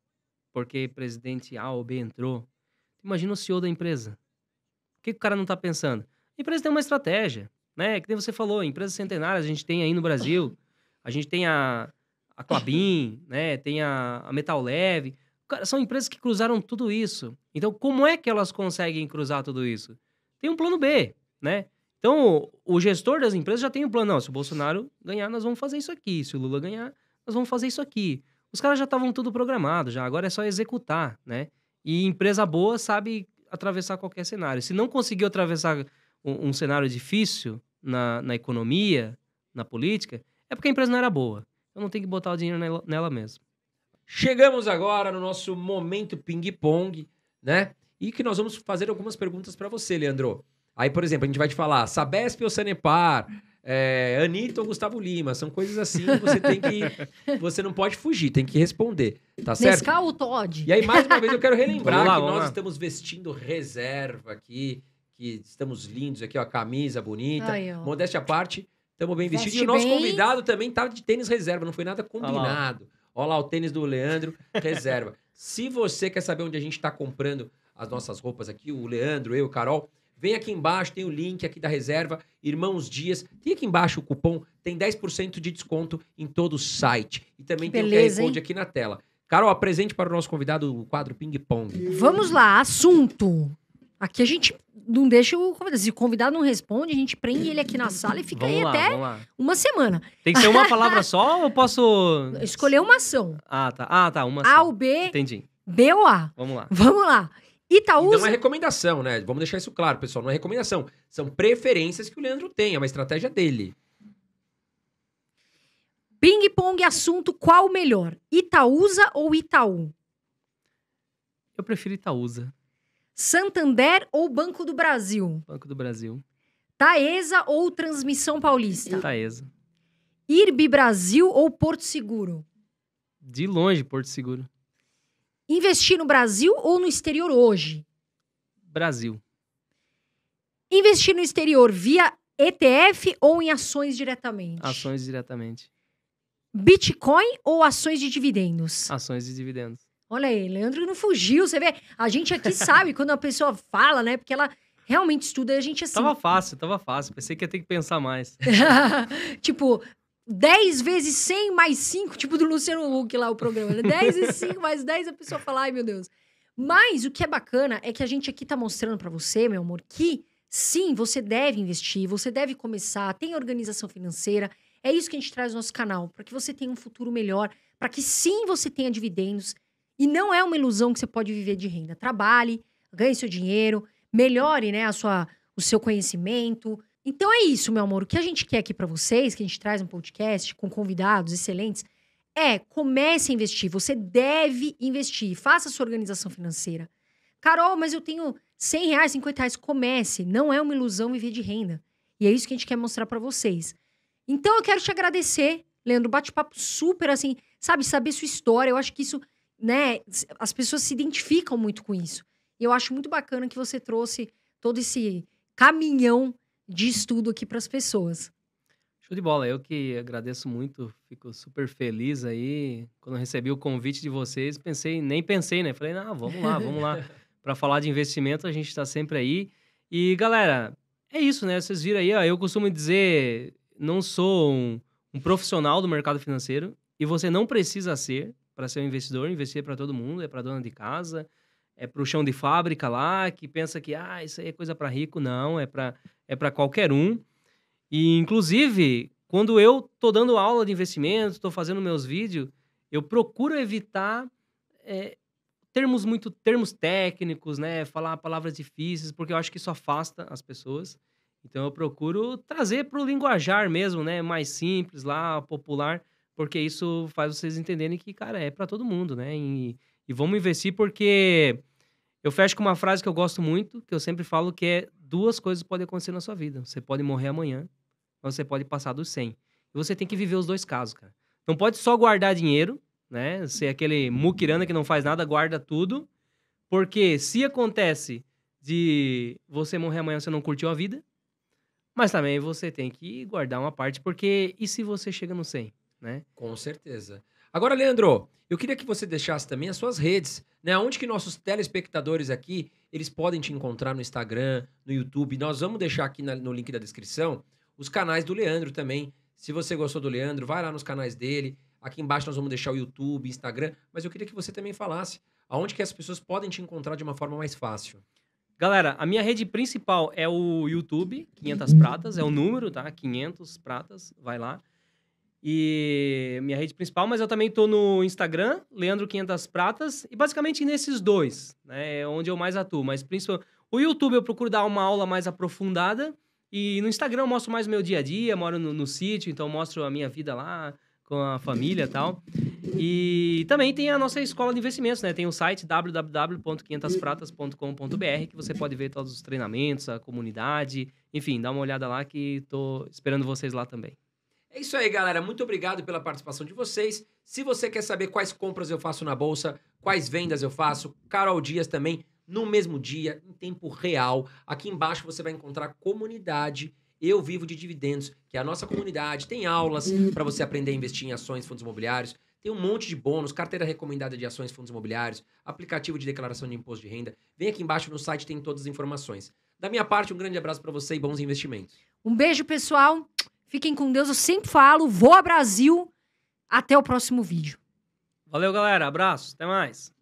porque presidente A ou B entrou, Imagina o CEO da empresa. O que, que o cara não está pensando? A empresa tem uma estratégia, né? Que nem você falou, empresas centenárias a gente tem aí no Brasil. A gente tem a, a Clabin, né? Tem a, a Metal Leve. Cara, são empresas que cruzaram tudo isso. Então, como é que elas conseguem cruzar tudo isso? Tem um plano B, né? Então, o gestor das empresas já tem um plano. Não, se o Bolsonaro ganhar, nós vamos fazer isso aqui. Se o Lula ganhar, nós vamos fazer isso aqui. Os caras já estavam tudo programado, já. Agora é só executar, né? E empresa boa sabe atravessar qualquer cenário. Se não conseguiu atravessar um, um cenário difícil na, na economia, na política, é porque a empresa não era boa. Então não tem que botar o dinheiro nela, nela mesmo. Chegamos agora no nosso momento ping-pong, né? E que nós vamos fazer algumas perguntas para você, Leandro. Aí, por exemplo, a gente vai te falar Sabesp ou Sanepar? é, Anitta ou Gustavo Lima. São coisas assim que você tem que. você não pode fugir, tem que responder. Tá certo? Nescau O Todd? E aí, mais uma vez, eu quero relembrar lá, que nós lá. estamos vestindo reserva aqui, que estamos lindos aqui, ó, camisa bonita. Ai, Modéstia à parte, estamos bem vestidos. e o nosso bem... convidado também estava tá de tênis reserva, não foi nada combinado. Olha lá, lá o tênis do Leandro, reserva. Se você quer saber onde a gente está comprando as nossas roupas aqui, o Leandro, eu, o Carol, Vem aqui embaixo, tem o link aqui da reserva, Irmãos Dias. Tem aqui embaixo o cupom, tem 10% de desconto em todo o site. E também que tem beleza, o QR Code aqui na tela. Carol, apresente para o nosso convidado o quadro Ping Pong. Vamos lá, assunto. Aqui a gente não deixa o convidado. Se o convidado não responde, a gente prende ele aqui na sala e fica Vamos aí lá, até uma semana. Tem que ser uma palavra só ou posso. Escolher uma ação. Ah, tá. Ah, tá. Uma A ou B, Entendi. B ou A. Vamos lá. Vamos lá. Itaúsa. E não é recomendação, né? Vamos deixar isso claro, pessoal. Não é recomendação. São preferências que o Leandro tem, é uma estratégia dele. Ping pong é assunto, qual o melhor? Itaúsa ou Itaú? Eu prefiro Itaúsa. Santander ou Banco do Brasil? Banco do Brasil. Taesa ou Transmissão Paulista? Taesa. Irbi Brasil ou Porto Seguro? De longe, Porto Seguro. Investir no Brasil ou no exterior hoje? Brasil. Investir no exterior via ETF ou em ações diretamente? Ações diretamente. Bitcoin ou ações de dividendos? Ações de dividendos. Olha aí, Leandro não fugiu, você vê. A gente aqui sabe quando a pessoa fala, né? Porque ela realmente estuda e a gente assim. Tava fácil, tava fácil. Pensei que ia ter que pensar mais. tipo, 10 vezes 100 mais 5, tipo do Luciano Huck lá o programa, né? 10 e 5 mais 10 a pessoa fala, ai meu Deus. Mas o que é bacana é que a gente aqui tá mostrando para você, meu amor, que sim, você deve investir, você deve começar, tem organização financeira. É isso que a gente traz no nosso canal, para que você tenha um futuro melhor, para que sim você tenha dividendos. E não é uma ilusão que você pode viver de renda. Trabalhe, ganhe seu dinheiro, melhore né, a sua, o seu conhecimento, então é isso, meu amor. O que a gente quer aqui para vocês, que a gente traz um podcast com convidados excelentes, é comece a investir. Você deve investir. Faça a sua organização financeira. Carol, mas eu tenho 100 reais, 50 reais. Comece. Não é uma ilusão viver de renda. E é isso que a gente quer mostrar para vocês. Então eu quero te agradecer, Leandro. Bate-papo super assim, sabe? Saber sua história. Eu acho que isso, né? As pessoas se identificam muito com isso. E eu acho muito bacana que você trouxe todo esse caminhão de estudo aqui para as pessoas. Show de bola, eu que agradeço muito, fico super feliz aí. Quando recebi o convite de vocês, pensei, nem pensei, né? Falei, não, vamos lá, vamos lá. para falar de investimento, a gente está sempre aí. E galera, é isso, né? Vocês viram aí, ó, eu costumo dizer, não sou um, um profissional do mercado financeiro e você não precisa ser para ser um investidor. Investir é para todo mundo, é para dona de casa, é para o chão de fábrica lá, que pensa que ah, isso aí é coisa para rico. Não, é para é qualquer um. E, inclusive, quando eu estou dando aula de investimento, estou fazendo meus vídeos, eu procuro evitar é, termos muito termos técnicos, né? Falar palavras difíceis, porque eu acho que isso afasta as pessoas. Então eu procuro trazer para o linguajar mesmo, né? Mais simples lá, popular, porque isso faz vocês entenderem que, cara, é para todo mundo, né? E, e vamos investir porque eu fecho com uma frase que eu gosto muito, que eu sempre falo, que é duas coisas podem acontecer na sua vida. Você pode morrer amanhã, ou você pode passar dos 100. E você tem que viver os dois casos, cara. Não pode só guardar dinheiro, né? Ser aquele Mukirana que não faz nada, guarda tudo. Porque se acontece de você morrer amanhã, você não curtiu a vida. Mas também você tem que guardar uma parte, porque e se você chega no 100, né? Com certeza. Agora, Leandro, eu queria que você deixasse também as suas redes, né? Onde que nossos telespectadores aqui, eles podem te encontrar no Instagram, no YouTube. Nós vamos deixar aqui na, no link da descrição os canais do Leandro também. Se você gostou do Leandro, vai lá nos canais dele. Aqui embaixo nós vamos deixar o YouTube, Instagram, mas eu queria que você também falasse aonde que as pessoas podem te encontrar de uma forma mais fácil. Galera, a minha rede principal é o YouTube, 500 uhum. pratas, é o número, tá? 500 pratas, vai lá e minha rede principal, mas eu também estou no Instagram, Leandro 500 Pratas, e basicamente nesses dois, né, é onde eu mais atuo, mas principalmente o YouTube eu procuro dar uma aula mais aprofundada e no Instagram eu mostro mais o meu dia a dia, moro no, no sítio, então mostro a minha vida lá com a família e tal. E também tem a nossa escola de investimentos, né? Tem o site www.500pratas.com.br que você pode ver todos os treinamentos, a comunidade, enfim, dá uma olhada lá que estou esperando vocês lá também. É isso aí, galera. Muito obrigado pela participação de vocês. Se você quer saber quais compras eu faço na bolsa, quais vendas eu faço, Carol Dias também, no mesmo dia, em tempo real. Aqui embaixo você vai encontrar comunidade. Eu vivo de dividendos, que é a nossa comunidade. Tem aulas para você aprender a investir em ações, fundos imobiliários. Tem um monte de bônus, carteira recomendada de ações, fundos imobiliários, aplicativo de declaração de imposto de renda. Vem aqui embaixo no site, tem todas as informações. Da minha parte, um grande abraço para você e bons investimentos. Um beijo, pessoal. Fiquem com Deus. Eu sempre falo, Vou ao Brasil. Até o próximo vídeo. Valeu, galera. Abraço. Até mais.